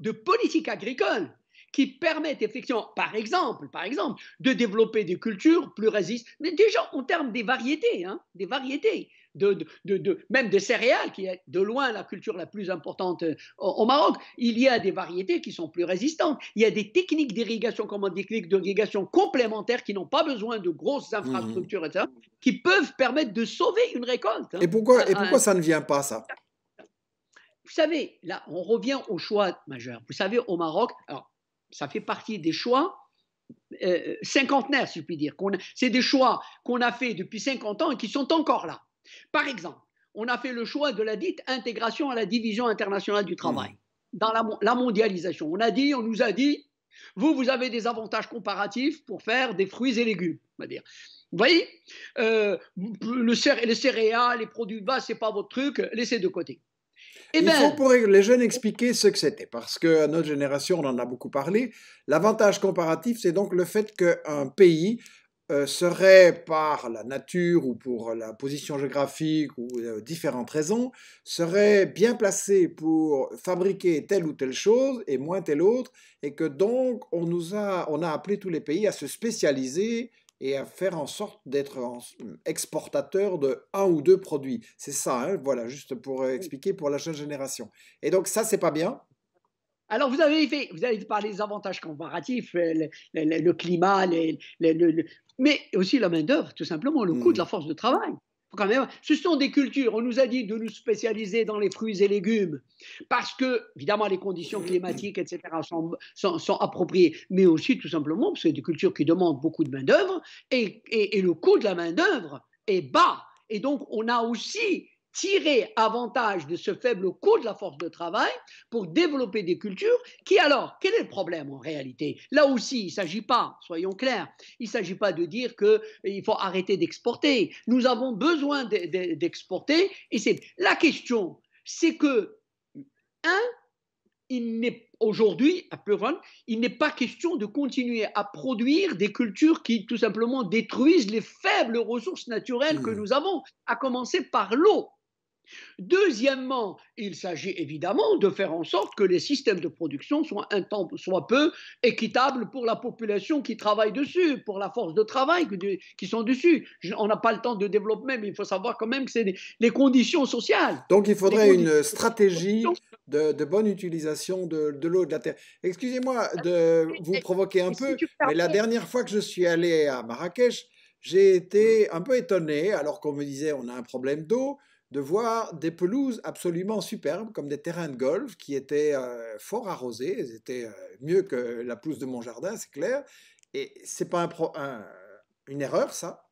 de politique agricole qui permettent effectivement, par exemple, par exemple, de développer des cultures plus résistantes, mais déjà en termes des variétés, hein, des variétés. De, de, de, même des céréales, qui est de loin la culture la plus importante euh, au, Maroc, il y a des variétés qui sont plus résistantes. Il y a des techniques d'irrigation, comme des techniques d'irrigation complémentaires qui n'ont pas besoin de grosses infrastructures, etc., mhm. qui peuvent permettre de sauver une récolte. Hein. Et pourquoi, et pourquoi ça ne vient pas, ça Vous savez, là, on revient au choix majeur. Vous savez, au Maroc, alors, ça fait partie des choix euh, cinquantenaires, si je puis dire. C'est des choix qu'on a fait depuis 50 ans et qui sont encore là. Par exemple, on a fait le choix de la dite intégration à la division internationale du travail, hmm. dans la, mondialisation. On a dit, on nous a dit, vous, vous avez des avantages comparatifs pour faire des fruits et légumes, on va dire. Vous voyez, euh, le les céréales, les produits bas, c'est pas votre truc, laissez de côté. Et eh Il faut ben. pour les jeunes expliquer ce que c'était, parce que notre génération, on en a beaucoup parlé. L'avantage comparatif, c'est donc le fait qu'un pays euh, serait, par la nature ou pour la position géographique ou euh, différentes raisons, serait bien placé pour fabriquer telle ou telle chose et moins telle autre, et que donc on a appelé tous les pays à se spécialiser et à faire en sorte d'être euh, exportateur de un ou deux produits. C'est ça, hein, voilà, juste pour euh, expliquer pour la jeune génération. Et donc ça, c'est pas bien. Alors, vous avez, fait, vous avez parlé des avantages comparatifs, euh, le, climat, mais aussi la main-d'œuvre, tout simplement, le coût hmm. de la force de travail même, ce sont des cultures. On nous a dit de nous spécialiser dans les fruits et légumes parce que, évidemment, les conditions climatiques, etc., sont, appropriées, mais aussi tout simplement parce que c'est des cultures qui demandent beaucoup de main-d'œuvre et, et, le coût de la main-d'œuvre est bas. Et donc, on a aussi tirer avantage de ce faible coût de la force de travail pour développer des cultures qui alors, quel est le problème en réalité Là aussi, il ne s'agit pas, soyons clairs, il ne s'agit pas de dire qu'il eh, faut arrêter d'exporter. Nous avons besoin d'exporter et c'est la question, c'est que, un, il n'est aujourd'hui, à Puron, il n'est pas question de continuer à produire des cultures qui tout simplement détruisent les faibles ressources naturelles que mmh. nous avons, à commencer par l'eau. Deuxièmement, il s'agit évidemment de faire en sorte que les systèmes de production soient, un peu équitables pour la population qui travaille dessus, pour la force de travail qui sont dessus. On n'a pas le temps de développer, mais il faut savoir quand même que c'est les conditions sociales. Donc il faudrait une stratégie de, bonne utilisation de, de l'eau de la terre. Excusez-moi de vous provoquer un peu, mais la dernière fois que je suis allé à Marrakech, j'ai été hum. un peu étonné, alors qu'on me disait on a un problème d'eau de voir des pelouses absolument superbes, comme des terrains de golf qui étaient euh, fort arrosés, ils étaient euh, mieux que la pelouse de mon jardin, c'est clair. Et c'est pas une erreur, ça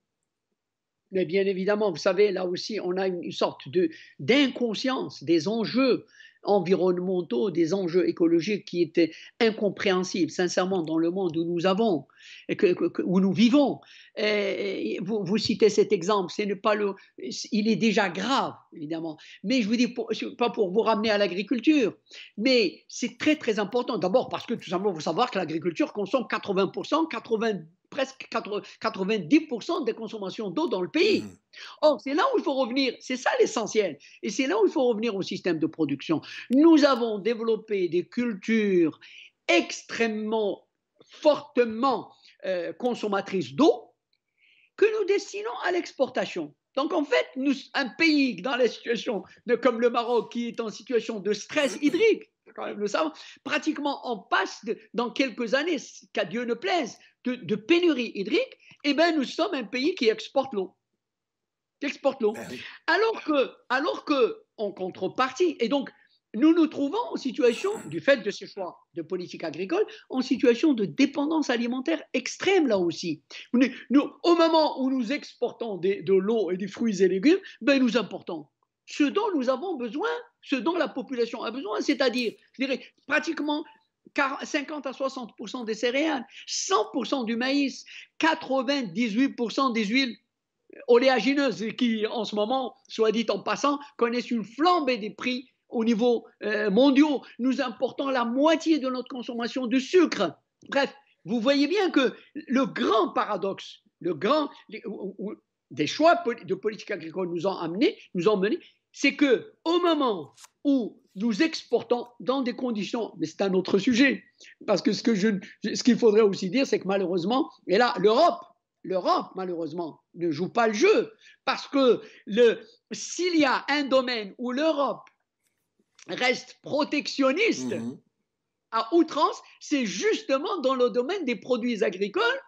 Mais bien évidemment, vous savez, là aussi, on a une sorte de d'inconscience des enjeux environnementaux, des enjeux écologiques qui étaient incompréhensibles, sincèrement, dans le monde où nous avons, où nous vivons. vous, citez cet exemple, c'est ne pas le, il est déjà grave, évidemment. Mais je vous dis, pas pour vous ramener à l'agriculture, mais c'est très, très important. D'abord parce que tout simplement, vous savoir que l'agriculture consomme 80%, 80% presque 90% des consommations d'eau dans le pays. Mmh Or, c'est là où il faut revenir, c'est ça l'essentiel. Et c'est là où il faut revenir au système de production. Nous avons développé des cultures extrêmement fortement euh, consommatrices d'eau que nous destinons à l'exportation. Donc en fait, nous, un pays dans la situation de, comme le Maroc qui est en situation de stress hydrique, quand même pratiquement on passe dans quelques années, qu'à Dieu ne plaise, de, pénurie hydrique, eh ben, nous sommes un pays qui exporte l'eau. Qui exporte l'eau. Ben alors que, alors que, en contrepartie, et donc, nous nous trouvons en situation, du fait de ces choix de politique agricole, en situation de dépendance alimentaire extrême là aussi. Nous, au moment où nous exportons de l'eau et des fruits et légumes, ben, nous importons ce dont nous avons besoin, ce dont la population a besoin, c'est-à-dire, je dirais, pratiquement 50 à 60 des céréales, 100 du maïs, 98 des huiles oléagineuses qui, en ce moment, soit dit en passant, connaissent une flambée des prix au niveau euh, mondial. Nous importons la moitié de notre consommation de sucre. Bref, vous voyez bien que le grand paradoxe, le grand, des choix de politique agricole nous ont amenés, nous ont menés, c'est que au moment où nous exportons dans des conditions, mais c'est un autre sujet, parce que ce que je, ce qu'il faudrait aussi dire, c'est que malheureusement, et là, l'Europe, l'Europe malheureusement ne joue pas le jeu, parce que le, s'il y a un domaine où l'Europe reste protectionniste mhm. à outrance, c'est justement dans le domaine des produits agricoles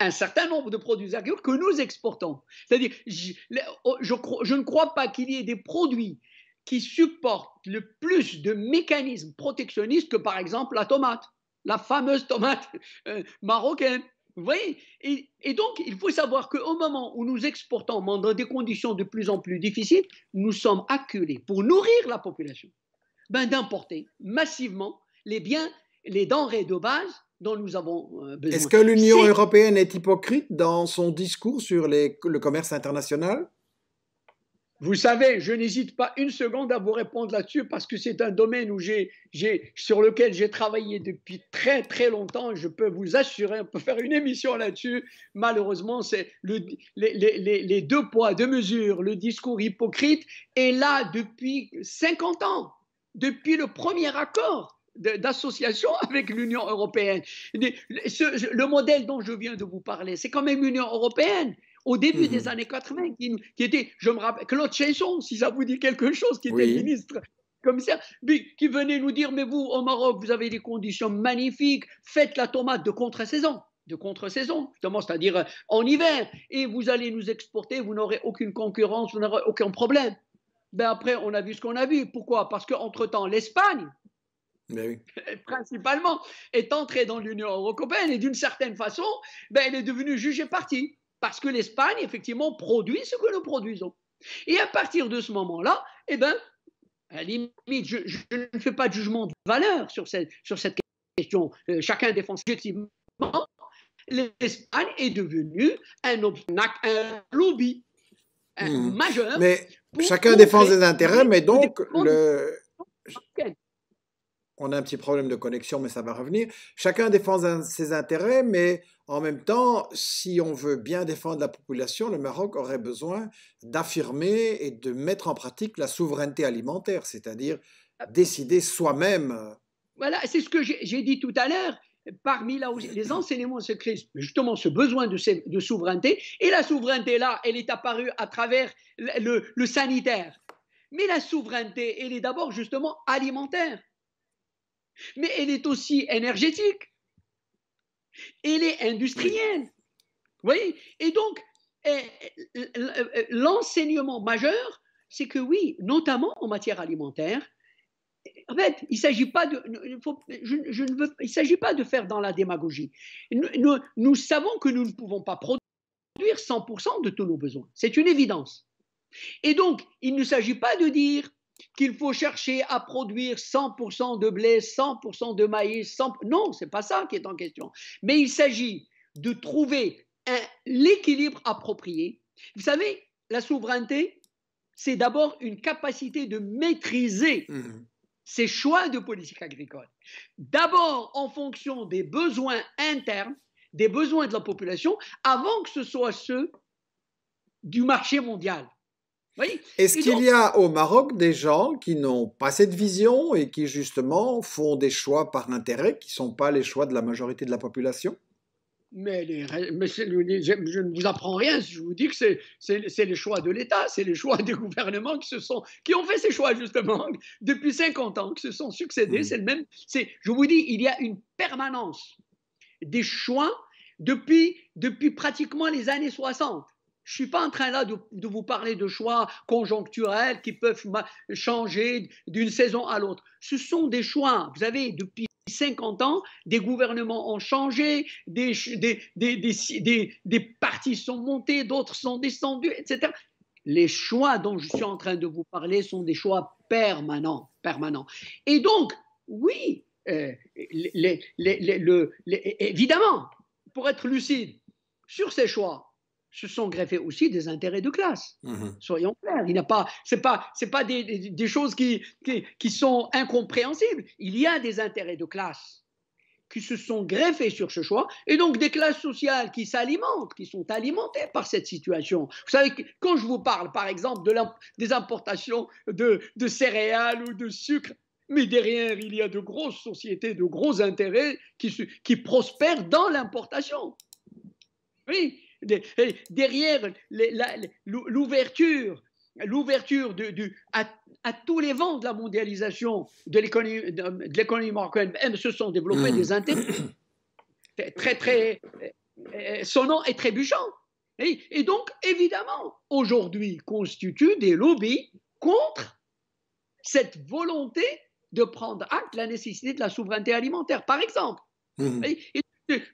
un certain nombre de produits agricoles que nous exportons. C'est-à-dire, oh, je, ne crois pas qu'il y ait des produits qui supportent le plus de mécanismes protectionnistes que par exemple la tomate, la fameuse tomate euh, marocaine. Vous voyez et, donc, il faut savoir qu'au moment où nous exportons dans des conditions de plus en plus difficiles, nous sommes acculés pour nourrir la population ben, d'importer massivement les biens, les denrées de base dont nous avons euh, besoin. Est-ce que l'Union européenne est hypocrite dans son discours sur le commerce international vous savez, je n'hésite pas une seconde à vous répondre là-dessus parce que c'est un domaine sur lequel j'ai travaillé depuis très très longtemps. Je peux vous assurer, on peut faire une émission là-dessus. Malheureusement, c'est les, les, deux poids, deux mesures, le discours hypocrite est là depuis 50 ans, depuis le premier accord d'association avec l'Union européenne. le modèle dont je viens de vous parler, c'est quand même l'Union européenne au début des mhm. années 80, qui, qui, était, je me rappelle, Claude Chesson, si ça vous dit quelque chose, qui était ministre commissaire, qui venait nous dire, mais vous, au Maroc, vous avez des conditions magnifiques, faites la tomate de contre-saison de contre-saison, justement, c'est-à-dire euh, en hiver, et vous allez nous exporter, vous n'aurez aucune concurrence, vous n'aurez aucun problème. Ben après, on a vu ce qu'on a vu. Pourquoi Parce qu'entre-temps, l'Espagne, ben principalement, est entrée dans l'Union européenne et d'une certaine façon, ben, elle est devenue jugée partie parce que l'Espagne, effectivement, produit ce que nous produisons. Et à partir de ce moment-là, eh ben, à limite, je, ne fais pas de jugement de valeur sur cette, sur cette question. Euh, chacun défend effectivement. L'Espagne est devenue un, obstacle, un lobby mmh. majeur. Mais chacun défend ses intérêts, mais donc le on a un petit problème de connexion, mais ça va revenir. Chacun défend ses intérêts, mais en même temps, si on veut bien défendre la population, le Maroc aurait besoin d'affirmer et de mettre en pratique la souveraineté alimentaire, c'est-à-dire ah. décider soi-même. Voilà, c'est ce que j'ai dit tout à l'heure. Parmi là les enseignements secrets, justement ce besoin de, souveraineté, et la souveraineté là, elle est apparue à travers le sanitaire. Mais la souveraineté, elle est d'abord justement alimentaire mais elle est aussi énergétique. Elle est industrielle. Vous voyez Et donc, euh, euh, l'enseignement majeur, c'est que oui, notamment en matière alimentaire, en fait, il ne s'agit pas de, faire dans la démagogie. nous, savons que nous ne pouvons pas produire 100% de tous nos besoins. C'est une évidence. Et donc, il ne s'agit pas de dire qu'il faut chercher à produire 100% de blé, 100% de maïs, Non, non, c'est pas ça qui est en question. Mais il s'agit de trouver l'équilibre approprié. Vous savez, la souveraineté, c'est d'abord une capacité de maîtriser mhm. ses choix de politique agricole. D'abord en fonction des besoins internes, des besoins de la population, avant que ce soit ceux du marché mondial. Est-ce qu'il y a au Maroc des gens qui n'ont pas cette vision et qui justement font des choix par intérêt qui ne sont pas les choix de la majorité de la population mais, je, ne vous apprends rien si je vous dis que c'est les choix de l'État, c'est les choix des gouvernements qui, se sont, qui ont fait ces choix justement depuis 50 ans, qui se sont succédés. Mmh. C'est le même. Je vous dis, il y a une permanence des choix depuis, depuis pratiquement les années 60. Je ne suis pas en train là de, vous parler de choix conjoncturels qui peuvent changer d'une saison à l'autre. Ce sont des choix. Vous avez depuis 50 ans, des gouvernements ont changé, des, des, des, des partis sont montés, d'autres sont descendus, etc. Les choix dont je suis en train de vous parler sont des choix permanents, permanents. Et donc, oui, euh, les, les, évidemment, pour être lucide sur ces choix, se sont greffés aussi des intérêts de classe. Mhm. Soyons clairs, il n'a pas, c'est pas, c'est pas des, des, choses qui, qui, sont incompréhensibles. Il y a des intérêts de classe qui se sont greffés sur ce choix, et donc des classes sociales qui s'alimentent, qui sont alimentées par cette situation. Vous savez, quand je vous parle, par exemple, de des importations de, de céréales ou de sucre, mais derrière, il y a de grosses sociétés, de gros intérêts qui, qui prospèrent dans l'importation. Oui, derrière l'ouverture l'ouverture à, tous les vents de la mondialisation de l'économie, marocaine, se sont développés mm. des intérêts très, très euh, sonnants et trébuchants. Et, donc, évidemment, aujourd'hui, constituent des lobbies contre cette volonté de prendre acte de la nécessité de la souveraineté alimentaire, par exemple. Mm.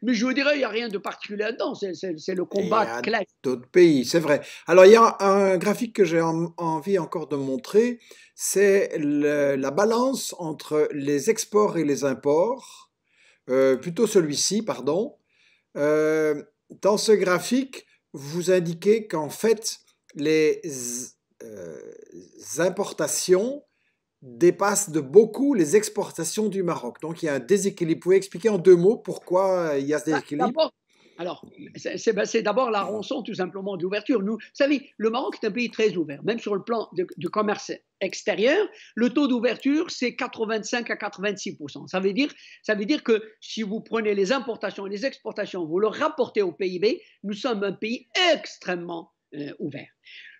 Mais je vous dirais, il n'y a rien de particulier là-dedans. C'est le combat classique. D'autres pays, c'est vrai. Alors, il y a un graphique que j'ai envie encore de montrer. C'est la balance entre les exports et les imports. Euh, plutôt celui-ci, pardon. Euh, dans ce graphique, vous indiquez qu'en fait, les euh, importations dépasse de beaucoup les exportations du Maroc. Donc il y a un déséquilibre. Vous pouvez expliquer en deux mots pourquoi euh, il y a ce bah, déséquilibre alors, bah, c'est d'abord la rançon tout simplement d'ouverture. vous savez, le Maroc est un pays très ouvert, même sur le plan du commerce extérieur. Le taux d'ouverture, c'est 85 à 86 ça veut, dire, ça veut dire que si vous prenez les importations et les exportations, vous le rapportez au PIB, nous sommes un pays extrêmement euh, ouvert.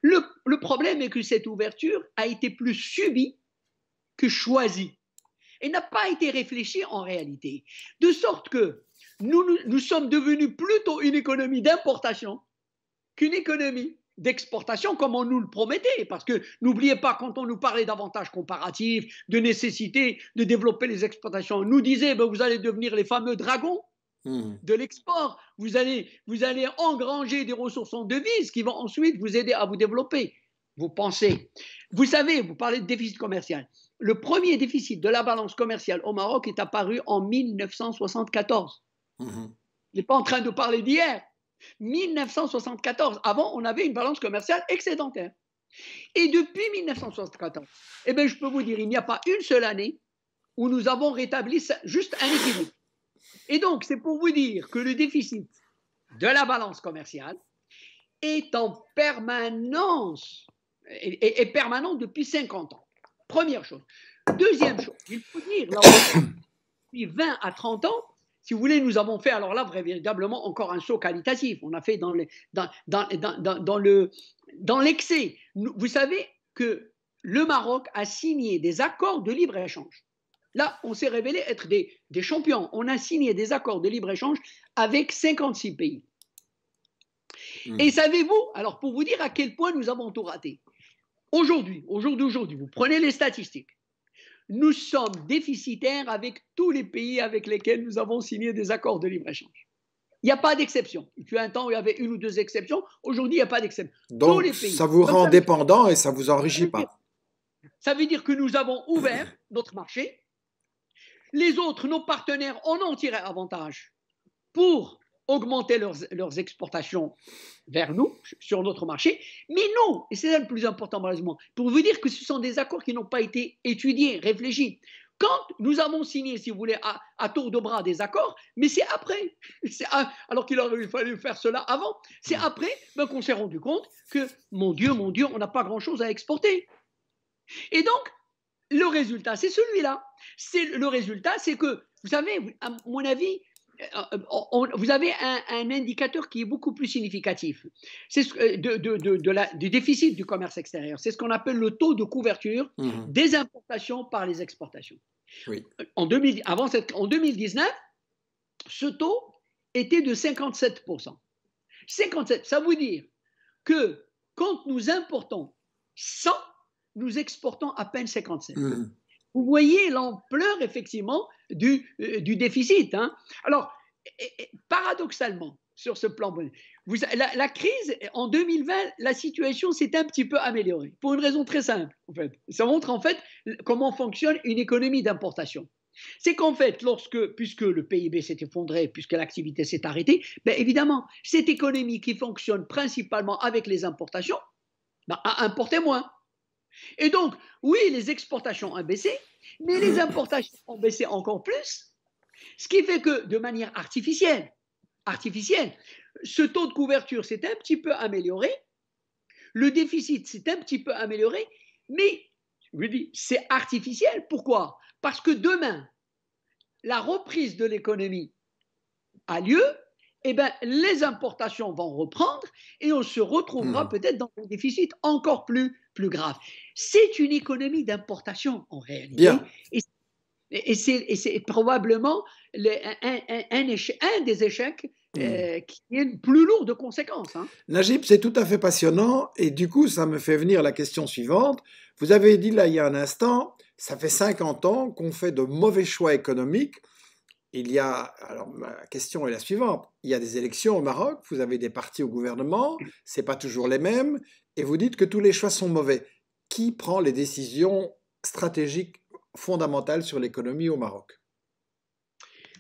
Le, le problème est que cette ouverture a été plus subie que choisi et n'a pas été réfléchi en réalité. De sorte que nous, nous, sommes devenus plutôt une économie d'importation qu'une économie d'exportation comme on nous le promettait. Parce que n'oubliez pas, quand on nous parlait d'avantages comparatifs, de nécessité de développer les exportations, on nous disait, ben, vous allez devenir les fameux dragons hmm. de l'export, vous allez, vous allez engranger des ressources en devises qui vont ensuite vous aider à vous développer. Vous pensez, Vous savez, vous parlez de déficit commercial. Le premier déficit de la balance commerciale au Maroc est apparu en 1974. Mmh. Je n'ai pas en train de parler d'hier. 1974. Avant, on avait une balance commerciale excédentaire. Et depuis 1974, eh bien, je peux vous dire, il n'y a pas une seule année où nous avons rétabli juste un équilibre. Et donc, c'est pour vous dire que le déficit de la balance commerciale est en permanence est, permanente permanent depuis 50 ans. Première chose. Deuxième chose, il faut dire, depuis 20 à 30 ans, si vous voulez, nous avons fait, alors là, véritablement, encore un saut qualitatif. On a fait dans, les, dans, le, dans l'excès. Vous savez que le Maroc a signé des accords de libre-échange. Là, on s'est révélé être des, champions. On a signé des accords de libre-échange avec 56 pays. Hmm. Et savez-vous, alors pour vous dire à quel point nous avons tout raté, Aujourd'hui, au jour d'aujourd'hui, vous prenez les statistiques. Nous sommes déficitaires avec tous les pays avec lesquels nous avons signé des accords de libre-échange. Il n'y a pas d'exception. Il y a un temps où il y avait une ou deux exceptions. Aujourd'hui, il n'y a pas d'exception. Donc, ça vous rend dépendant et ça ne vous enrichit pas. ça veut dire que nous avons ouvert notre marché. Les autres, nos partenaires, en ont tiré avantage pour augmenter leurs, leurs, exportations vers nous, sur notre marché. Mais non, et c'est là le plus important malheureusement, pour vous dire que ce sont des accords qui n'ont pas été étudiés, réfléchis. Quand nous avons signé, si vous voulez, à, tour de bras des accords, mais c'est après, alors qu'il aurait fallu faire cela avant, c'est après ben, qu'on s'est rendu compte que, mon Dieu, mon Dieu, on n'a pas grand-chose à exporter. Et donc, le résultat, c'est celui-là. C'est le résultat, c'est que, vous savez, à mon avis, euh, vous avez un, indicateur qui est beaucoup plus significatif c'est euh, de, du déficit du commerce extérieur. C'est ce qu'on appelle le taux de couverture mmh. des importations par les exportations. En, 2019, ce taux était de 57%. 57, ça veut dire que quand nous importons 100, nous exportons à peine 57. Vous voyez l'ampleur, effectivement, du, euh, déficit. Hein. Alors, paradoxalement, sur ce plan, la, crise, en 2020, la situation s'est un petit peu améliorée, pour une raison très simple, en fait. Ça montre, en fait, comment fonctionne une économie d'importation. C'est qu'en fait, lorsque, puisque le PIB s'est effondré, puisque l'activité s'est arrêtée, ben, évidemment, cette économie qui fonctionne principalement avec les importations, ben, a importé moins. Et donc, oui, les exportations ont baissé, mais les importations ont baissé encore plus, ce qui fait que de manière artificielle, artificielle, ce taux de couverture s'est un petit peu amélioré, le déficit s'est un petit peu amélioré, mais c'est artificiel. Pourquoi Parce que demain, la reprise de l'économie a lieu eh ben, les importations vont reprendre et on se retrouvera hmm. peut-être dans un déficit encore plus, plus grave. C'est une économie d'importation en réalité. Et c'est probablement un, des échecs hmm. euh, qui est le plus lourd de conséquences. Hein. Najib, c'est tout à fait passionnant. Et du coup, ça me fait venir la question suivante. Vous avez dit là il y a un instant, ça fait 50 ans qu'on fait de mauvais choix économiques il y a, alors ma question est la suivante, il y a des élections au Maroc, vous avez des partis au gouvernement, n'est pas toujours les mêmes, et vous dites que tous les choix sont mauvais. Qui prend les décisions stratégiques fondamentales sur l'économie au Maroc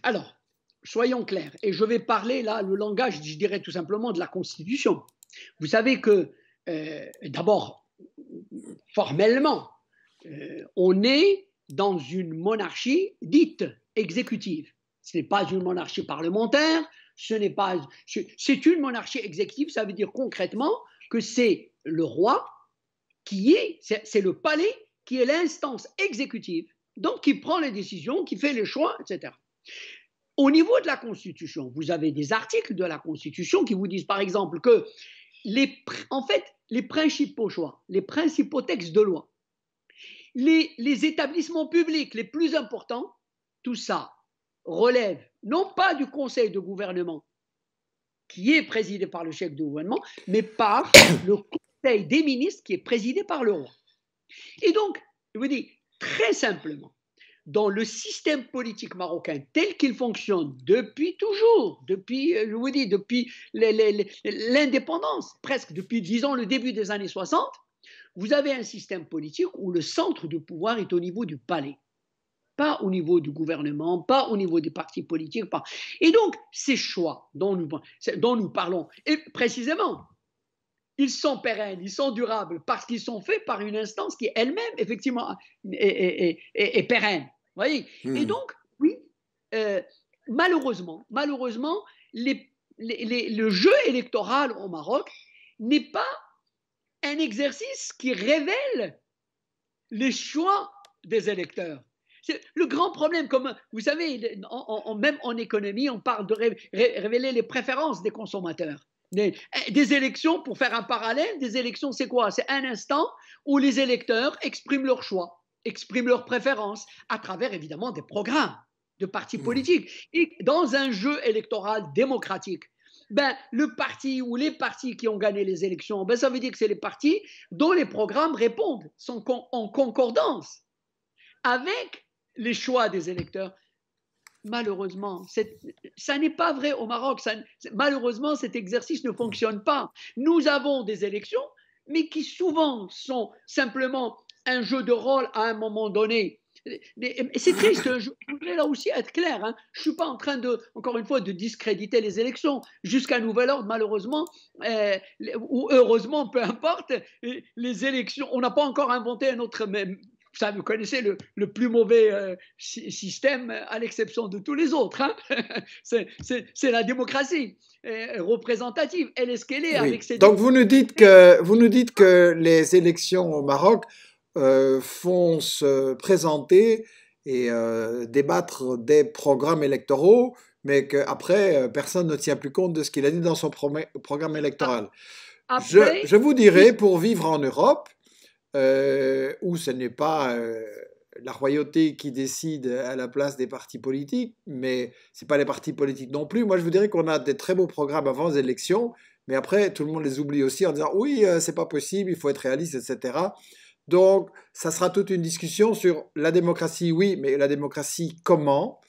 Alors, soyons clairs, et je vais parler là le langage, je dirais tout simplement, de la Constitution. Vous savez que, euh, d'abord, formellement, euh, on est dans une monarchie dite exécutive. Ce n'est pas une monarchie parlementaire, ce n'est pas. C'est une monarchie exécutive, ça veut dire concrètement que c'est le roi qui est, c'est le palais qui est l'instance exécutive, donc qui prend les décisions, qui fait les choix, etc. Au niveau de la Constitution, vous avez des articles de la Constitution qui vous disent par exemple que les, en fait, les principaux choix, les principaux textes de loi, les établissements publics les plus importants, tout ça, relève non pas du conseil de gouvernement qui est présidé par le chef de gouvernement, mais par le conseil des ministres qui est présidé par le roi. Et donc, je vous dis très simplement, dans le système politique marocain tel qu'il fonctionne depuis toujours, depuis, euh, depuis l'indépendance, presque depuis, disons, le début des années 60, vous avez un système politique où le centre du pouvoir est au niveau du palais pas au niveau du gouvernement, pas au niveau des partis politiques. Pas... Et donc, ces choix dont nous, parlons, et précisément, ils sont pérennes, ils sont durables, parce qu'ils sont faits par une instance qui elle-même, effectivement, est, pérenne. Voyez Et hmm. donc, oui, euh, malheureusement, malheureusement, le jeu électoral au Maroc n'est pas un exercice qui révèle les choix des électeurs le grand problème, comme vous savez, en, même en économie, on parle de révéler les préférences des consommateurs. Eh, des, élections, pour faire un parallèle, des élections, c'est quoi C'est un instant où les électeurs expriment leur choix, expriment leurs préférences, à travers évidemment des programmes de partis mmh. politiques. Et dans un jeu électoral démocratique, ben, le parti ou les partis qui ont gagné les élections, ben, ça veut dire que c'est les partis dont les programmes répondent, sont en concordance avec les choix des électeurs. Malheureusement, ça n'est pas vrai au Maroc. malheureusement, cet exercice ne fonctionne pas. Nous avons des élections, mais qui souvent sont simplement un jeu de rôle à un moment donné. C'est triste, je voulais là aussi être clair. Hein. Je ne suis pas en train de, encore une fois, de discréditer les élections. Jusqu'à nouvel ordre, malheureusement, euh, ou heureusement, peu importe, les élections, on n'a pas encore inventé un autre vous connaissez le, le plus mauvais euh, système, à l'exception de tous les autres. Hein. c'est la démocratie euh, représentative. Elle est ce qu'elle est avec Donc vous nous dites que vous nous dites que les élections au Maroc euh, font se présenter et débattre des programmes électoraux, mais qu'après personne ne tient plus compte de ce qu'il a dit dans son programme électoral. Ah, je, je, vous dirais, pour vivre en Europe, euh, où ce n'est pas euh, la royauté qui décide à la place des partis politiques, mais ce n'est pas les partis politiques non plus. Moi, je vous dirais qu'on a des très beaux programmes avant les élections, mais après, tout le monde les oublie aussi en disant oui, ce euh, c'est pas possible, il faut être réaliste, etc. Donc, ça sera toute une discussion sur la démocratie, oui, mais la démocratie comment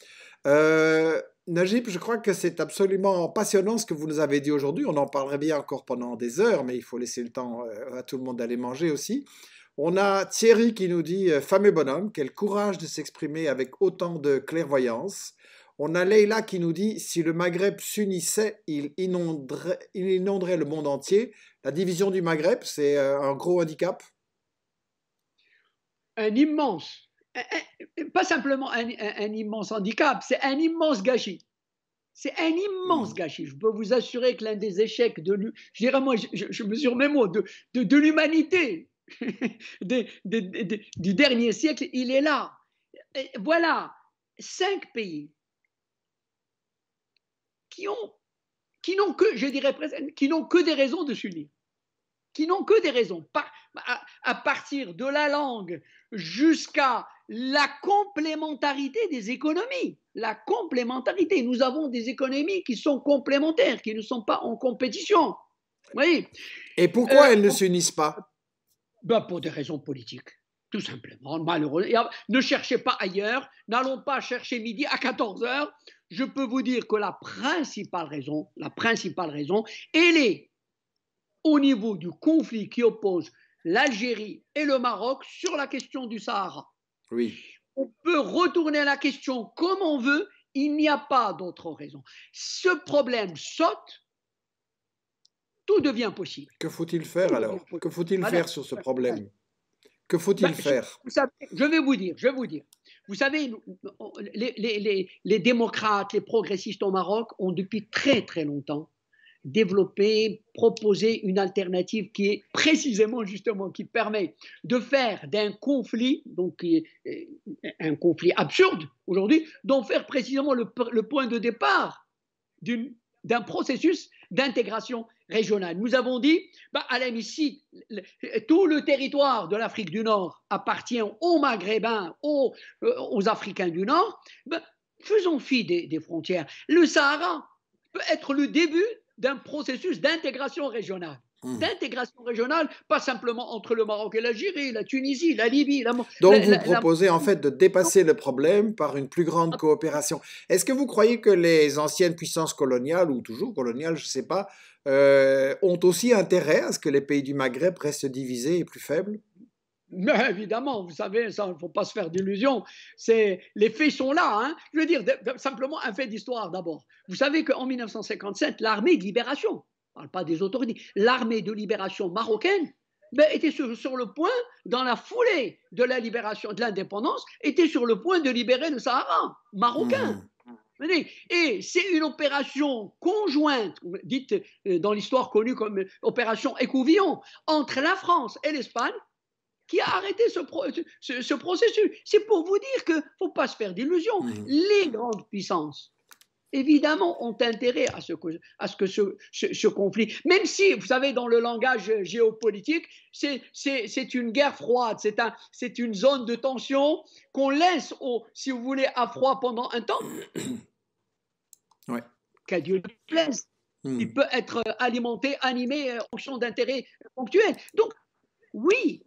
Najib, je crois que c'est absolument passionnant ce que vous nous avez dit aujourd'hui. On en parlerait bien encore pendant des heures, mais il faut laisser le temps à tout le monde d'aller manger aussi. On a Thierry qui nous dit euh, Fameux bonhomme, quel courage de s'exprimer avec autant de clairvoyance. On a Leila qui nous dit Si le Maghreb s'unissait, il inonderait, le monde entier. La division du Maghreb, c'est euh, un gros handicap Un immense. pas simplement un, immense handicap, c'est un immense gâchis. C'est un immense hmm. gâchis. Je peux vous assurer que l'un des échecs de, je je, mesure mes mots, de l'humanité, du dernier siècle, il est là. voilà, cinq pays qui ont, qui n'ont que, je dirais qui n'ont que des raisons de s'unir, qui n'ont que des raisons, à, partir de la langue jusqu'à la complémentarité des économies. La complémentarité. Nous avons des économies qui sont complémentaires, qui ne sont pas en compétition. Oui. Et pourquoi euh, elles ne s'unissent pas ben, pour des raisons politiques, tout simplement, malheureusement. Ah, ne cherchez pas ailleurs, n'allons pas chercher midi à 14 heures. Je peux vous dire que la principale raison, la principale raison, elle est au niveau du conflit qui oppose l'Algérie et le Maroc sur la question du Sahara. Oui. On peut retourner à la question comme on veut, il n'y a pas d'autre raison. Ce problème saute tout devient possible. Que faut-il faire alors Que faut-il faire sur ce problème Que faut-il bah, faire je, vais vous dire, je vais vous dire. Vous savez, les, démocrates, les progressistes au Maroc ont depuis très très longtemps développé, proposé une alternative qui est précisément justement qui permet de faire d'un conflit, donc euh, un conflit absurde aujourd'hui, d'en faire précisément le, point de départ d'un processus d'intégration régionale. Nous avons dit, bah, Alain, ici, tout le territoire de l'Afrique du Nord appartient aux Maghrébins, aux, euh, Africains du Nord. Bah, faisons fi des, frontières. Le Sahara peut être le début d'un processus d'intégration régionale hmm. d'intégration régionale, pas simplement entre le Maroc et l'Algérie, la Tunisie, la Libye. La, Donc vous proposez en fait de dépasser le problème par une plus grande coopération. Est-ce que vous croyez que les anciennes puissances coloniales, ou toujours coloniales, je ne sais pas, euh, ont aussi intérêt à ce que les pays du Maghreb restent divisés et plus faibles mais évidemment, vous savez, il ne faut pas se faire d'illusions. les faits sont là. Hein. Je veux dire, simplement un fait d'histoire d'abord. Vous savez qu'en 1957, l'armée de libération, ne parle pas des autorités, l'armée de libération marocaine ben, était sur, le point, dans la foulée de la libération, de l'indépendance, était sur le point de libérer le Sahara marocain. Mmh. Et c'est une opération conjointe, dite euh, dans l'histoire connue comme opération Écouvillon, entre la France et l'Espagne qui a arrêté ce, processus. C'est pour vous dire qu'il ne faut pas se faire d'illusions. Les grandes puissances évidemment, ont intérêt à ce que, ce, conflit, même si, vous savez, dans le langage géopolitique, c'est une guerre froide, c'est une zone de tension qu'on laisse, au, si vous voulez, à froid pendant un temps. Ouais. Dieu plaise. Hmm. Il peut être alimenté, animé euh, en fonction d'intérêts ponctuels. Donc, oui,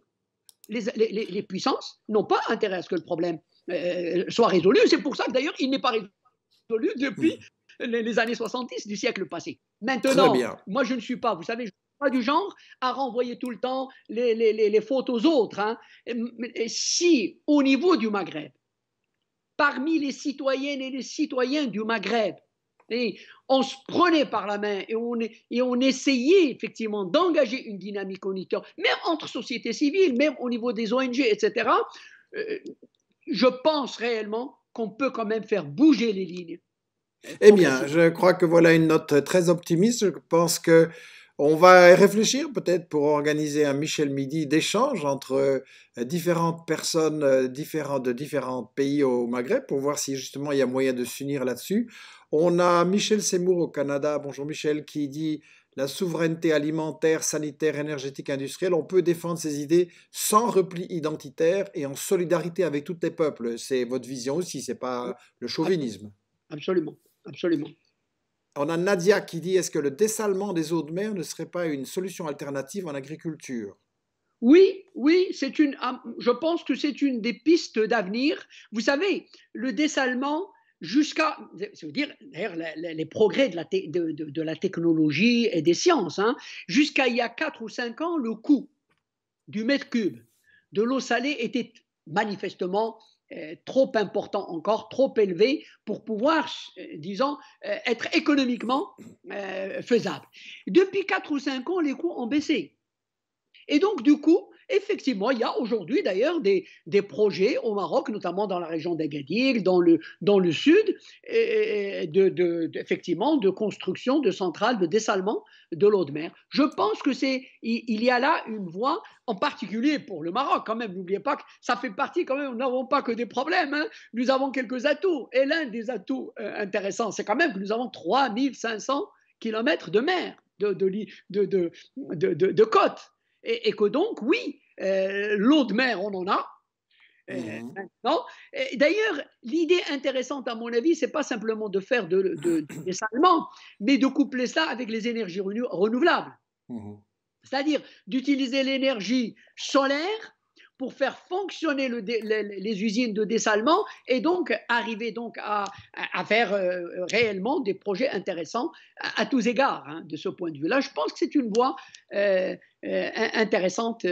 les, puissances n'ont pas intérêt à ce que le problème euh, soit résolu. C'est pour ça d'ailleurs, il n'est pas résolu depuis les, années 70 du siècle passé. Maintenant, moi je ne suis pas, vous savez, je pas du genre à renvoyer tout le temps les, les, les fautes aux autres. Hein. Et, si au niveau du Maghreb, parmi les citoyennes et les citoyens du Maghreb, on se prenait par la main et on, et on essayait effectivement d'engager une dynamique unitaire, même entre sociétés civiles, même au niveau des ONG, etc. Euh, je pense réellement qu'on peut quand même faire bouger les lignes. Eh bien, je crois que voilà une note très optimiste. Je pense qu'on on va réfléchir peut-être pour organiser un Michel Midi d'échange entre euh, différentes personnes euh, différentes de différents pays au Maghreb pour voir si justement il y a moyen de s'unir là-dessus. On a Michel Seymour au Canada. Bonjour Michel, qui dit la souveraineté alimentaire, sanitaire, énergétique, industrielle, on peut défendre ces idées sans repli identitaire et en solidarité avec tous les peuples. C'est votre vision aussi, c'est pas le chauvinisme. Absolument, absolument. On a Nadia qui dit est-ce que le dessalement des eaux de mer ne serait pas une solution alternative en agriculture oui, oui, c'est une. Ah, je pense que c'est une des pistes d'avenir. Vous savez, le dessalement, jusqu'à, dire, d'ailleurs, les, progrès de la, de, la, technologie et des sciences, hein, jusqu'à il y a 4 ou 5 ans, le coût du mètre cube de l'eau salée était manifestement euh, trop important encore, trop élevé pour pouvoir, euh, disons, euh, être économiquement faisable. Depuis 4 ou 5 ans, les coûts ont baissé. Et donc, du coup, effectivement, il y a aujourd'hui d'ailleurs des, des, projets au Maroc, notamment dans la région d'Agadir, dans le, dans le sud, et de, effectivement, de construction de centrales de dessalement de l'eau de mer. Je pense que c'est, il, y a là une voie, en particulier pour le Maroc, quand même. N'oubliez pas que ça fait partie, quand même, nous n'avons pas que des problèmes, hein. nous avons quelques atouts. Et l'un des atouts euh, intéressants, c'est quand même que nous avons 3500 km de mer, de, de, côte. et, que donc, oui, euh, l'eau de mer, on en a. Euh, mhm. D'ailleurs, l'idée intéressante, à mon avis, c'est pas simplement de faire de, de, dessalement, mais de coupler ça avec les énergies renouvelables. Mhm. C'est-à-dire d'utiliser l'énergie solaire pour faire fonctionner le les, usines de dessalement et donc arriver donc à, à faire euh, réellement des projets intéressants à, tous égards hein, de ce point de vue-là. Je pense que c'est une voie intéressante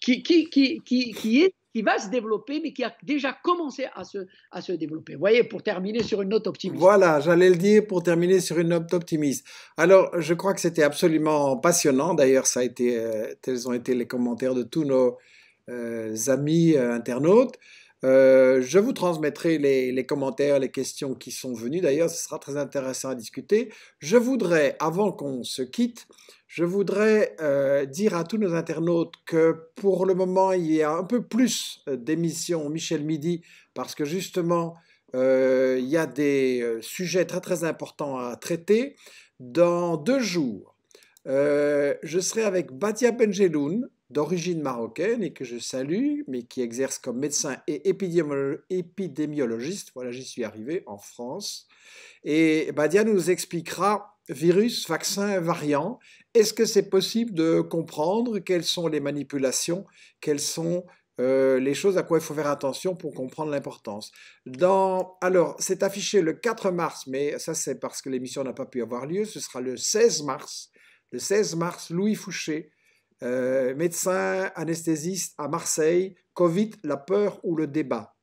qui, va se développer, mais qui a déjà commencé à se, développer. Vous voyez, pour terminer sur une note optimiste. Voilà, j'allais le dire, pour terminer sur une note optimiste. Alors, je crois que c'était absolument passionnant. D'ailleurs, ça a été, euh, tels ont été les commentaires de tous nos euh, amis euh, internautes. Euh, je vous transmettrai les, commentaires, les questions qui sont venues. D'ailleurs, ce sera très intéressant à discuter. Je voudrais, avant qu'on se quitte, je voudrais euh, dire à tous nos internautes que pour le moment, il y a un peu plus euh, d'émissions Michel Midi parce que justement, il y a des sujets très très importants à traiter. Dans deux jours, je serai avec Batia Benjeloun, d'origine marocaine et que je salue, mais qui exerce comme médecin et épidémiologiste, voilà, j'y suis arrivé, en France. Et eh Badia ben, nous expliquera virus, vaccin, variant. Est-ce que c'est possible de comprendre quelles sont les manipulations, quelles sont euh, les choses à quoi il faut faire attention pour comprendre l'importance. Dans... Alors, c'est affiché le 4 mars, mais ça c'est parce que l'émission n'a pas pu avoir lieu, ce sera le 16 mars. Le 16 mars, Louis Fouché euh, médecin anesthésiste à Marseille, Covid, la peur ou le débat.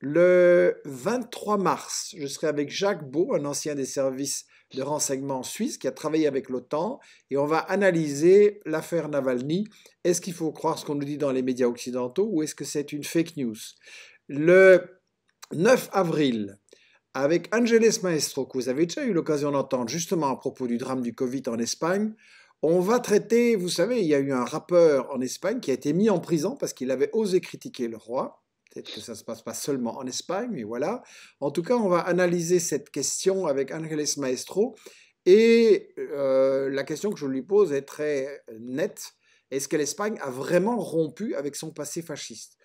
Le 23 mars, je serai avec Jacques Beau, un ancien des services de renseignement suisse qui a travaillé avec l'OTAN, et on va analyser l'affaire Navalny. Est-ce qu'il faut croire ce qu'on nous dit dans les médias occidentaux ou est-ce que c'est une fake news Le 9 avril, avec Angeles Maestro, que vous avez déjà eu l'occasion d'entendre justement à propos du drame du Covid en Espagne, on va traiter, vous savez, il y a eu un rappeur en Espagne qui a été mis en prison parce qu'il avait osé critiquer le roi. Peut-être que ça ne se passe pas seulement en Espagne, mais voilà. En tout cas, on va analyser cette question avec Angeles Maestro. Et euh, la question que je lui pose est très euh, nette. Est-ce que l'Espagne a vraiment rompu avec son passé fasciste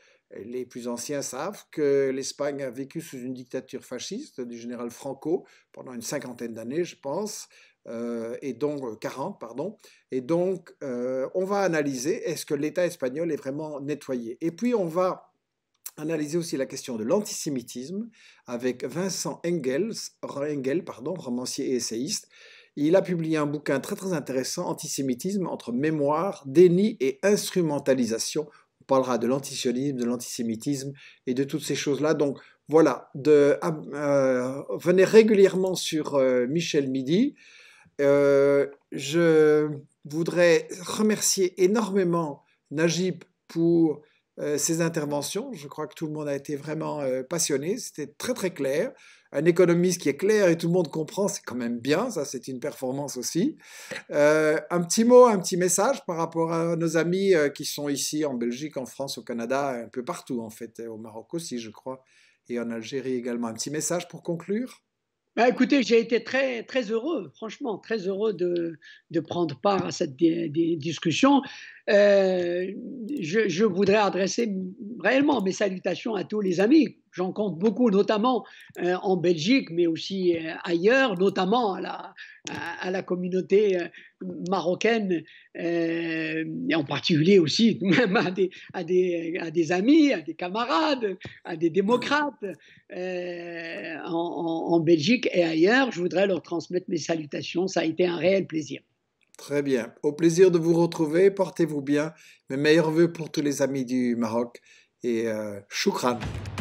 les plus anciens savent que l'Espagne a vécu sous une dictature fasciste du général Franco pendant une cinquantaine d'années, je pense, euh, et donc 40, euh, pardon. Et donc, euh, on va analyser est-ce que l'État espagnol est vraiment nettoyé. Et puis, on va analyser aussi la question de l'antisémitisme avec Vincent Engels, Engel, pardon, romancier et essayiste. Il a publié un bouquin très très intéressant, Antisémitisme entre mémoire, déni et instrumentalisation. On parlera de l'antisionisme, de l'antisémitisme et de toutes ces choses-là. Donc voilà, venez régulièrement sur Michel Midi. Euh, je voudrais remercier énormément Najib pour euh, ses interventions. Je crois que tout le monde a été vraiment euh, passionné. C'était très très clair. Un économiste qui est clair et tout le monde comprend, c'est quand même bien. Ça, c'est une performance aussi. un petit mot, un petit message par rapport à nos amis qui sont ici en Belgique, en France, au Canada, un peu partout en fait, au Maroc aussi, je crois, et en Algérie également. Un petit message pour conclure bah, écoutez, j'ai été très, très heureux, franchement, très heureux de, de prendre part à cette discussion. Euh, je, voudrais adresser réellement mes salutations à tous les amis. J'en compte beaucoup, notamment euh, en Belgique, mais aussi euh, ailleurs, notamment à la, communauté marocaine, et en particulier aussi même à des, amis, à des camarades, à des démocrates en Belgique et ailleurs. Je voudrais leur transmettre mes salutations. Ça a été un réel plaisir. Très bien. Au plaisir de vous retrouver. Portez-vous bien. Mes meilleurs voeux pour tous les amis du Maroc. Et choukran. Euh,